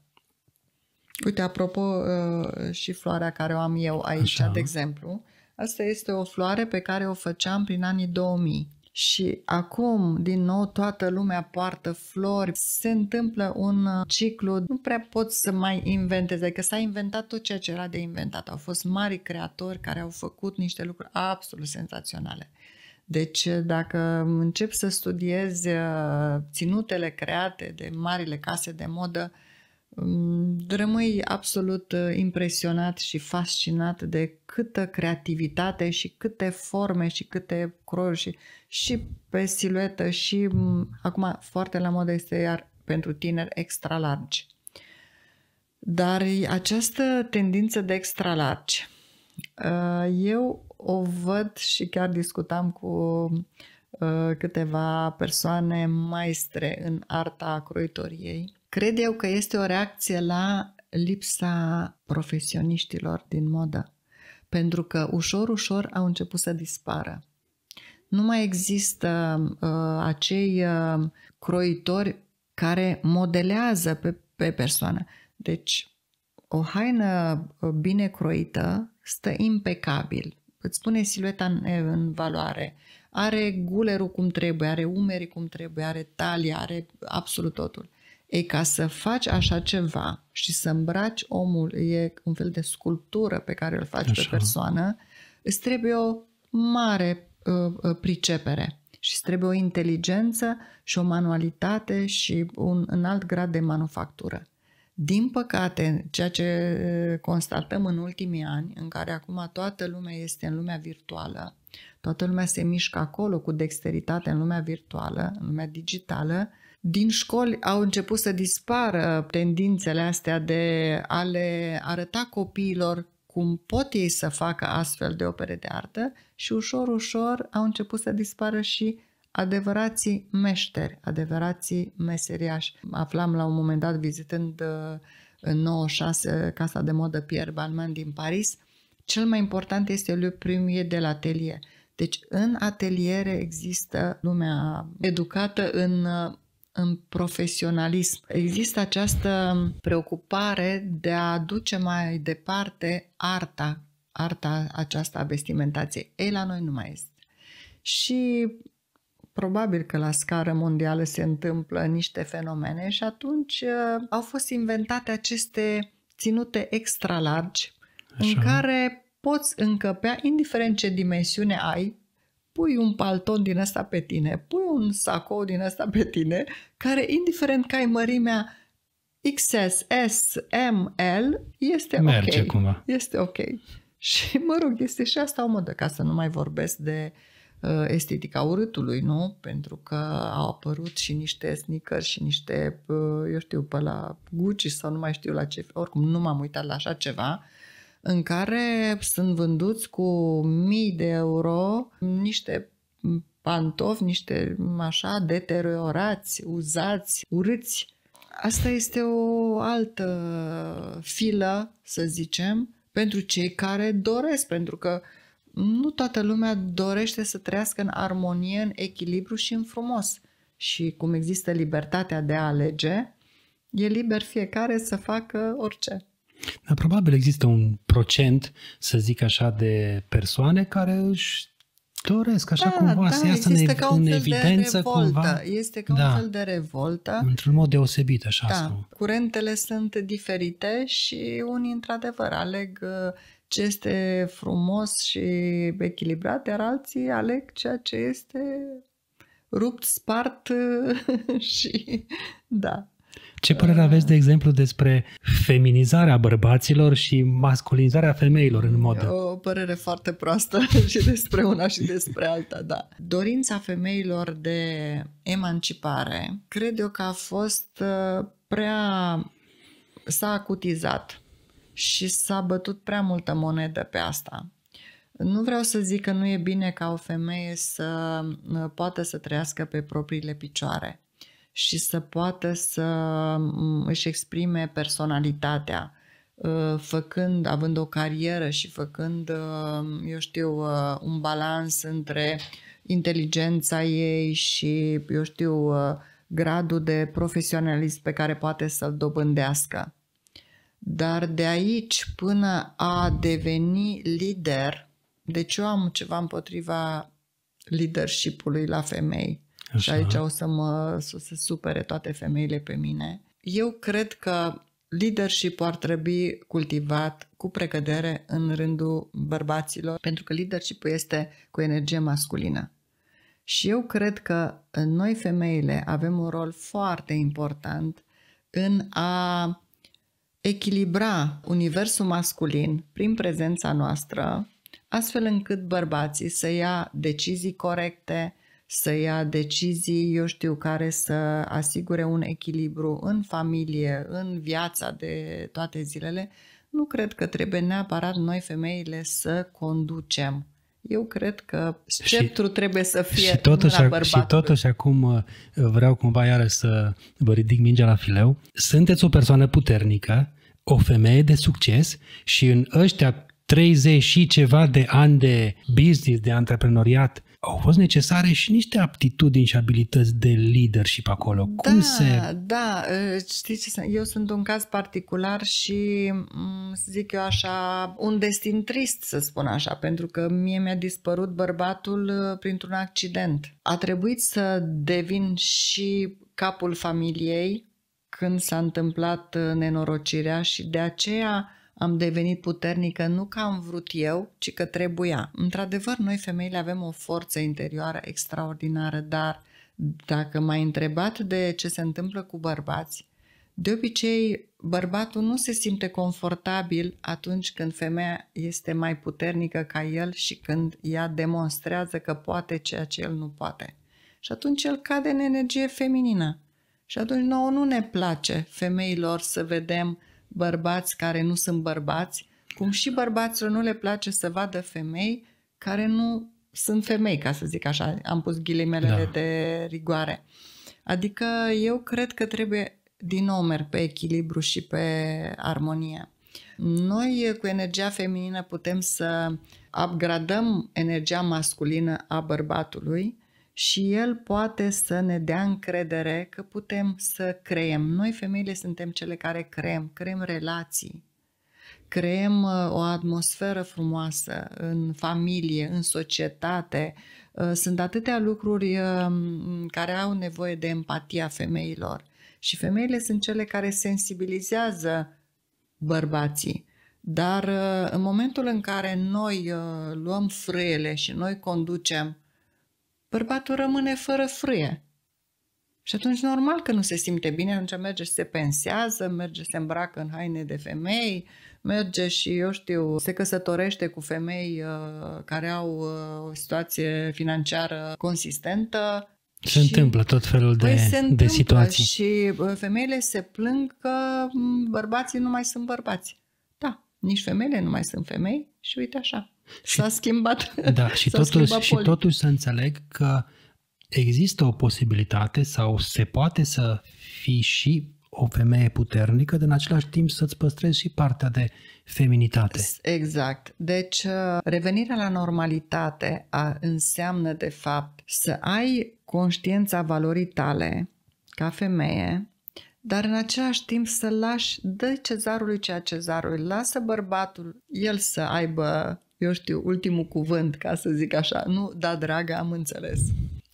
Uite, apropo, uh, și floarea care o am eu aici, Așa. de exemplu, Asta este o floare pe care o făceam prin anii 2000. Și acum, din nou, toată lumea poartă flori. Se întâmplă un uh, ciclu. Nu prea pot să mai inventez, adică s-a inventat tot ceea ce era de inventat. Au fost mari creatori care au făcut niște lucruri absolut senzaționale. Deci, dacă încep să studiez uh, ținutele create de marile case de modă, Mm, rămâi absolut uh, impresionat și fascinat de câtă creativitate și câte forme și câte croiuri și, și pe siluetă și mm, acum foarte la modă este iar pentru tineri extra largi. Dar această tendință de extra largi, uh, eu o văd și chiar discutam cu uh, câteva persoane maestre în arta croitoriei Cred eu că este o reacție la lipsa profesioniștilor din modă, pentru că ușor, ușor au început să dispară. Nu mai există uh, acei uh, croitori care modelează pe, pe persoană. Deci, o haină uh, bine croită stă impecabil. Îți pune silueta în, în valoare. Are gulerul cum trebuie, are umerii cum trebuie, are talia, are absolut totul. Ei ca să faci așa ceva și să îmbraci omul, e un fel de sculptură pe care îl faci așa. pe persoană, îți trebuie o mare uh, pricepere și îți trebuie o inteligență și o manualitate și un înalt grad de manufactură. Din păcate, ceea ce ă, constatăm în ultimii ani, în care acum toată lumea este în lumea virtuală, toată lumea se mișcă acolo cu dexteritate în lumea virtuală, în lumea digitală, uh, din școli au început să dispară tendințele astea de a le arăta copiilor cum pot ei să facă astfel de opere de artă și ușor, ușor au început să dispară și adevărații meșteri, adevărații meseriași. Aflam la un moment dat vizitând uh, în 96 Casa de Modă Pierre Balmain din Paris, cel mai important este lui Premier de la atelier. Deci în ateliere există lumea educată în uh, în profesionalism. Există această preocupare de a duce mai departe arta, arta aceasta a vestimentației. Ei, la noi nu mai este. Și probabil că la scară mondială se întâmplă niște fenomene și atunci uh, au fost inventate aceste ținute extra largi Așa. în care poți încăpea, indiferent ce dimensiune ai, pui un palton din asta pe tine, pui un sacou din asta pe tine, care, indiferent că ai mărimea XS, S, M, L, este Merge ok. cumva. Este ok. Și, mă rog, este și asta o modă, ca să nu mai vorbesc de uh, estetica urâtului, nu? Pentru că au apărut și niște sneakers și niște, uh, eu știu, pe la Gucci sau nu mai știu la ce, oricum nu m-am uitat la așa ceva, în care sunt vânduți cu mii de euro niște pantofi, niște așa deteriorați, uzați, urâți. Asta este o altă filă, să zicem, pentru cei care doresc, pentru că nu toată lumea dorește să trăiască în armonie, în echilibru și în frumos. Și cum există libertatea de a alege, e liber fiecare să facă orice. Dar probabil există un procent, să zic așa, de persoane care își doresc așa da, cumva da, să iasă în, ca un în fel evidență de cumva. Este ca da. un fel de revoltă. Într-un mod deosebit așa. Da. Curentele sunt diferite și unii într-adevăr aleg uh, ce este frumos și echilibrat, iar alții aleg ceea ce este rupt, spart și da, ce părere aveți, de exemplu, despre feminizarea bărbaților și masculinizarea femeilor în mod? O părere foarte proastă și despre una și despre alta, da. Dorința femeilor de emancipare, cred eu că a fost uh, prea... s-a acutizat și s-a bătut prea multă monedă pe asta. Nu vreau să zic că nu e bine ca o femeie să uh, poată să trăiască pe propriile picioare, și să poată să își exprime personalitatea ă, făcând, având o carieră și făcând, ă, eu știu, ă, un balans între inteligența ei și, eu știu, gradul de profesionalism pe care poate să-l dobândească. Dar de aici până a deveni lider, deci eu am ceva împotriva leadership la femei Așa. Și aici o să mă să se supere toate femeile pe mine. Eu cred că leadership ar trebui cultivat cu precădere în rândul bărbaților, pentru că leadership este cu energie masculină. Și eu cred că noi femeile avem un rol foarte important în a echilibra universul masculin prin prezența noastră, astfel încât bărbații să ia decizii corecte, să ia decizii, eu știu, care să asigure un echilibru în familie, în viața de toate zilele, nu cred că trebuie neapărat noi femeile să conducem. Eu cred că sceptrul și, trebuie să fie și totuși, la bărbat. Și totuși acum uh, vreau cumva iară să vă ridic mingea la fileu. Sunteți o persoană puternică, o femeie de succes și în ăștia 30 și ceva de ani de business, de antreprenoriat, au fost necesare și niște aptitudini și abilități de leadership acolo. Da, Cum se... da, știi ce Eu sunt un caz particular și, mm, să zic eu așa, un destin trist, să spun așa, pentru că mie mi-a dispărut bărbatul printr-un accident. A trebuit să devin și capul familiei când s-a întâmplat nenorocirea și de aceea am devenit puternică nu că am vrut eu, ci că trebuia. Într-adevăr, noi femeile avem o forță interioară extraordinară, dar dacă m-ai întrebat de ce se întâmplă cu bărbați, de obicei, bărbatul nu se simte confortabil atunci când femeia este mai puternică ca el și când ea demonstrează că poate ceea ce el nu poate. Și atunci el cade în energie feminină. Și atunci nouă nu ne place femeilor să vedem bărbați care nu sunt bărbați, cum și bărbaților nu le place să vadă femei care nu sunt femei, ca să zic așa, am pus ghilimelele da. de rigoare. Adică eu cred că trebuie, din nou merg pe echilibru și pe armonie. Noi cu energia feminină putem să upgradăm energia masculină a bărbatului, și el poate să ne dea încredere că putem să creem. Noi femeile suntem cele care creem, creăm relații, creăm uh, o atmosferă frumoasă în familie, în societate. Uh, sunt atâtea lucruri um, care au nevoie de empatia femeilor și femeile sunt cele care sensibilizează bărbații. Dar uh, în momentul în care noi luăm frâiele și noi conducem bărbatul rămâne fără frâie. Și atunci normal că nu se simte bine, atunci merge și se pensează, merge și se îmbracă în haine de femei, merge și, eu știu, se căsătorește cu femei uh, care au uh, o situație financiară consistentă. Se și, întâmplă tot felul păi de, se întâmplă de situații. Și uh, femeile se plâng că mm, bărbații nu mai sunt bărbați. Da, nici femeile nu mai sunt femei și uite așa. S-a schimbat. Da, și, totuși, schimbat și totuși să înțeleg că există o posibilitate sau se poate să fii și o femeie puternică, dar în același timp să-ți păstrezi și partea de feminitate. Exact. Deci, uh, revenirea la normalitate a, înseamnă, de fapt, să ai conștiința valorii tale ca femeie, dar în același timp să lași, dă cezarului ceea cezarului, lasă bărbatul, el să aibă eu știu, ultimul cuvânt, ca să zic așa. Nu, da, dragă, am înțeles.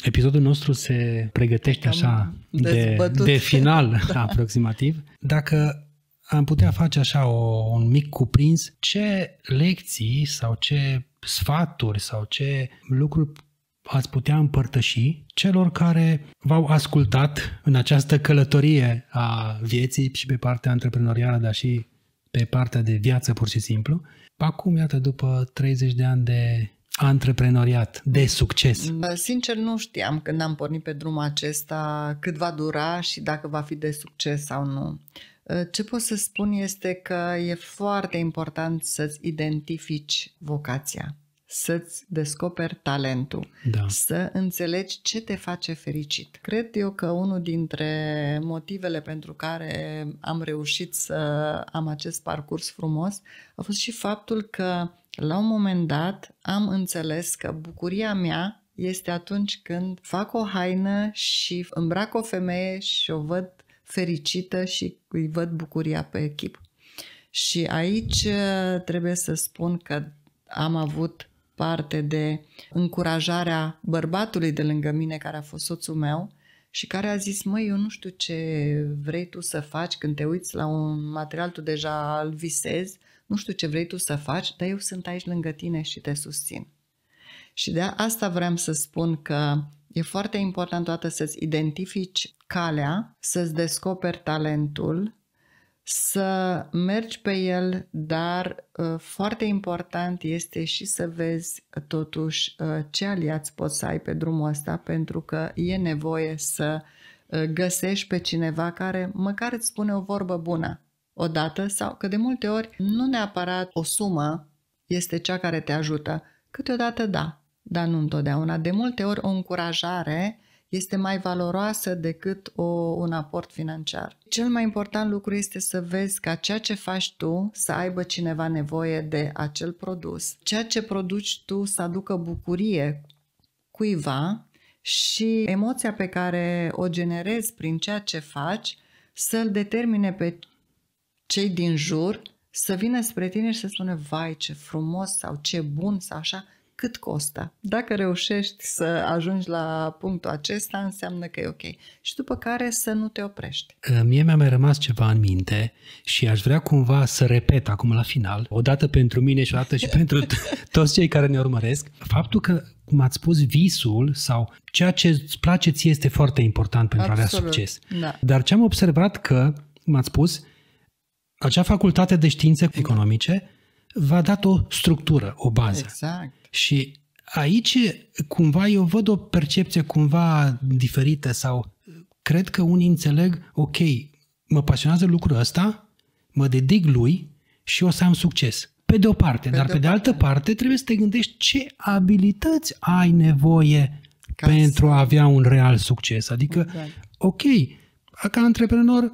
Episodul nostru se pregătește așa de, de final da. aproximativ. Dacă am putea face așa o, un mic cuprins, ce lecții sau ce sfaturi sau ce lucruri ați putea împărtăși celor care v-au ascultat în această călătorie a vieții și pe partea antreprenorială, dar și pe partea de viață pur și simplu acum, iată, după 30 de ani de antreprenoriat, de succes? Sincer, nu știam când am pornit pe drumul acesta cât va dura și dacă va fi de succes sau nu. Ă, ce pot să spun este că e foarte important să-ți identifici vocația să-ți descoperi talentul, da. să înțelegi ce te face fericit. Cred eu că unul dintre motivele pentru care am reușit să am acest parcurs frumos a fost și faptul că la un moment dat am înțeles că bucuria mea este atunci când fac o haină și îmbrac o femeie și o văd fericită și îi văd bucuria pe echip. Și aici uh, trebuie să spun că am avut parte de încurajarea bărbatului de lângă mine, care a fost soțul meu, și care a zis, măi, eu nu știu ce vrei tu să faci când te uiți la un material, tu deja îl visezi, nu știu ce vrei tu să faci, dar eu sunt aici lângă tine și te susțin. Și de asta vreau să spun că e foarte important toată să-ți identifici calea, să-ți descoperi talentul, să mergi pe el, dar uh, foarte important este și să vezi uh, totuși uh, ce aliați poți să ai pe drumul ăsta, pentru că e nevoie să găsești pe cineva care măcar îți spune o vorbă bună odată sau că de multe ori nu neapărat o sumă este cea care te ajută. Câteodată da, dar nu întotdeauna. De multe ori o încurajare este mai valoroasă decât o, un aport financiar. Cel mai important lucru este să vezi ca ceea ce faci tu să aibă cineva nevoie de acel produs, ceea ce produci tu să aducă bucurie cuiva și emoția pe care o generezi prin ceea ce faci să-l determine pe cei din jur să vină spre tine și să spună vai ce frumos sau ce bun sau așa cât costă. Dacă reușești să ajungi la punctul acesta, înseamnă că e ok. Și după care să nu te oprești. Mie mi-a mai rămas ceva în minte și aș vrea cumva să repet acum la final, o dată pentru mine și o dată și pentru toți cei care ne urmăresc, faptul că cum ați spus, visul sau ceea ce îți place ție este foarte important pentru Absolut, a avea succes. Da. Dar ce am observat că, cum ați spus, acea facultate de științe economice v-a dat o structură, o bază. Exact. Și aici cumva eu văd o percepție cumva diferită sau cred că unii înțeleg, ok, mă pasionează lucrul ăsta, mă dedic lui și o să am succes. Pe de o parte, pe dar de pe de parte. altă parte trebuie să te gândești ce abilități ai nevoie Ca pentru să... a avea un real succes. Adică, exact. ok, ca antreprenor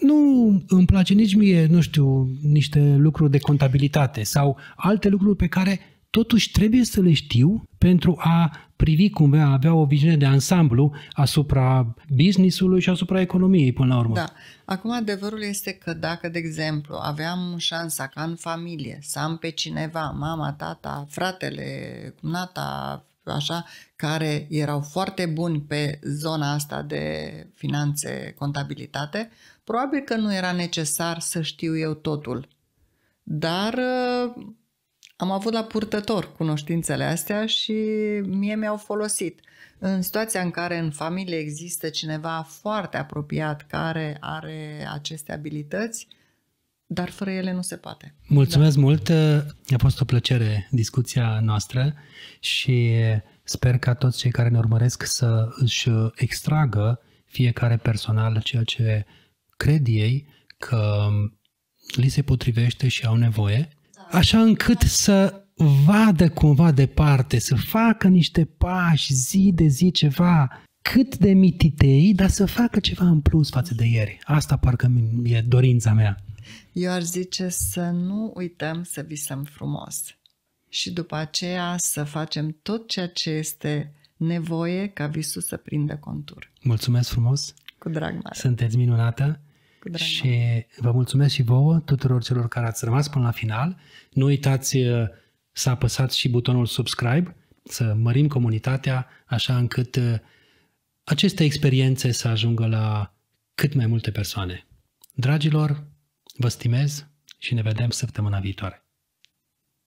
nu îmi place nici mie, nu știu, niște lucruri de contabilitate sau alte lucruri pe care totuși trebuie să le știu pentru a privi cumva, a avea o viziune de ansamblu asupra business-ului și asupra economiei până la urmă. Da. Acum adevărul este că dacă, de exemplu, aveam șansa ca în familie să am pe cineva, mama, tata, fratele, cumnata, așa, care erau foarte buni pe zona asta de finanțe, contabilitate, Probabil că nu era necesar să știu eu totul, dar ă, am avut la purtător cunoștințele astea și mie mi-au folosit. În situația în care în familie există cineva foarte apropiat care are aceste abilități, dar fără ele nu se poate. Mulțumesc da. mult, a fost o plăcere discuția noastră și sper ca toți cei care ne urmăresc să își extragă fiecare personal ceea ce cred ei că li se potrivește și au nevoie, așa încât să vadă cumva departe, să facă niște pași zi de zi ceva cât de mititei, dar să facă ceva în plus față de ieri. Asta parcă e dorința mea. Eu ar zice să nu uităm să visăm frumos și după aceea să facem tot ceea ce este nevoie ca visul să prindă contur. Mulțumesc frumos! Cu drag mare! Sunteți minunată! Și vă mulțumesc și vouă, tuturor celor care ați rămas până la final. Nu uitați uh, să apăsați și butonul subscribe, să mărim comunitatea așa încât uh, aceste experiențe să ajungă la cât mai multe persoane. Dragilor, vă stimez și ne vedem săptămâna viitoare.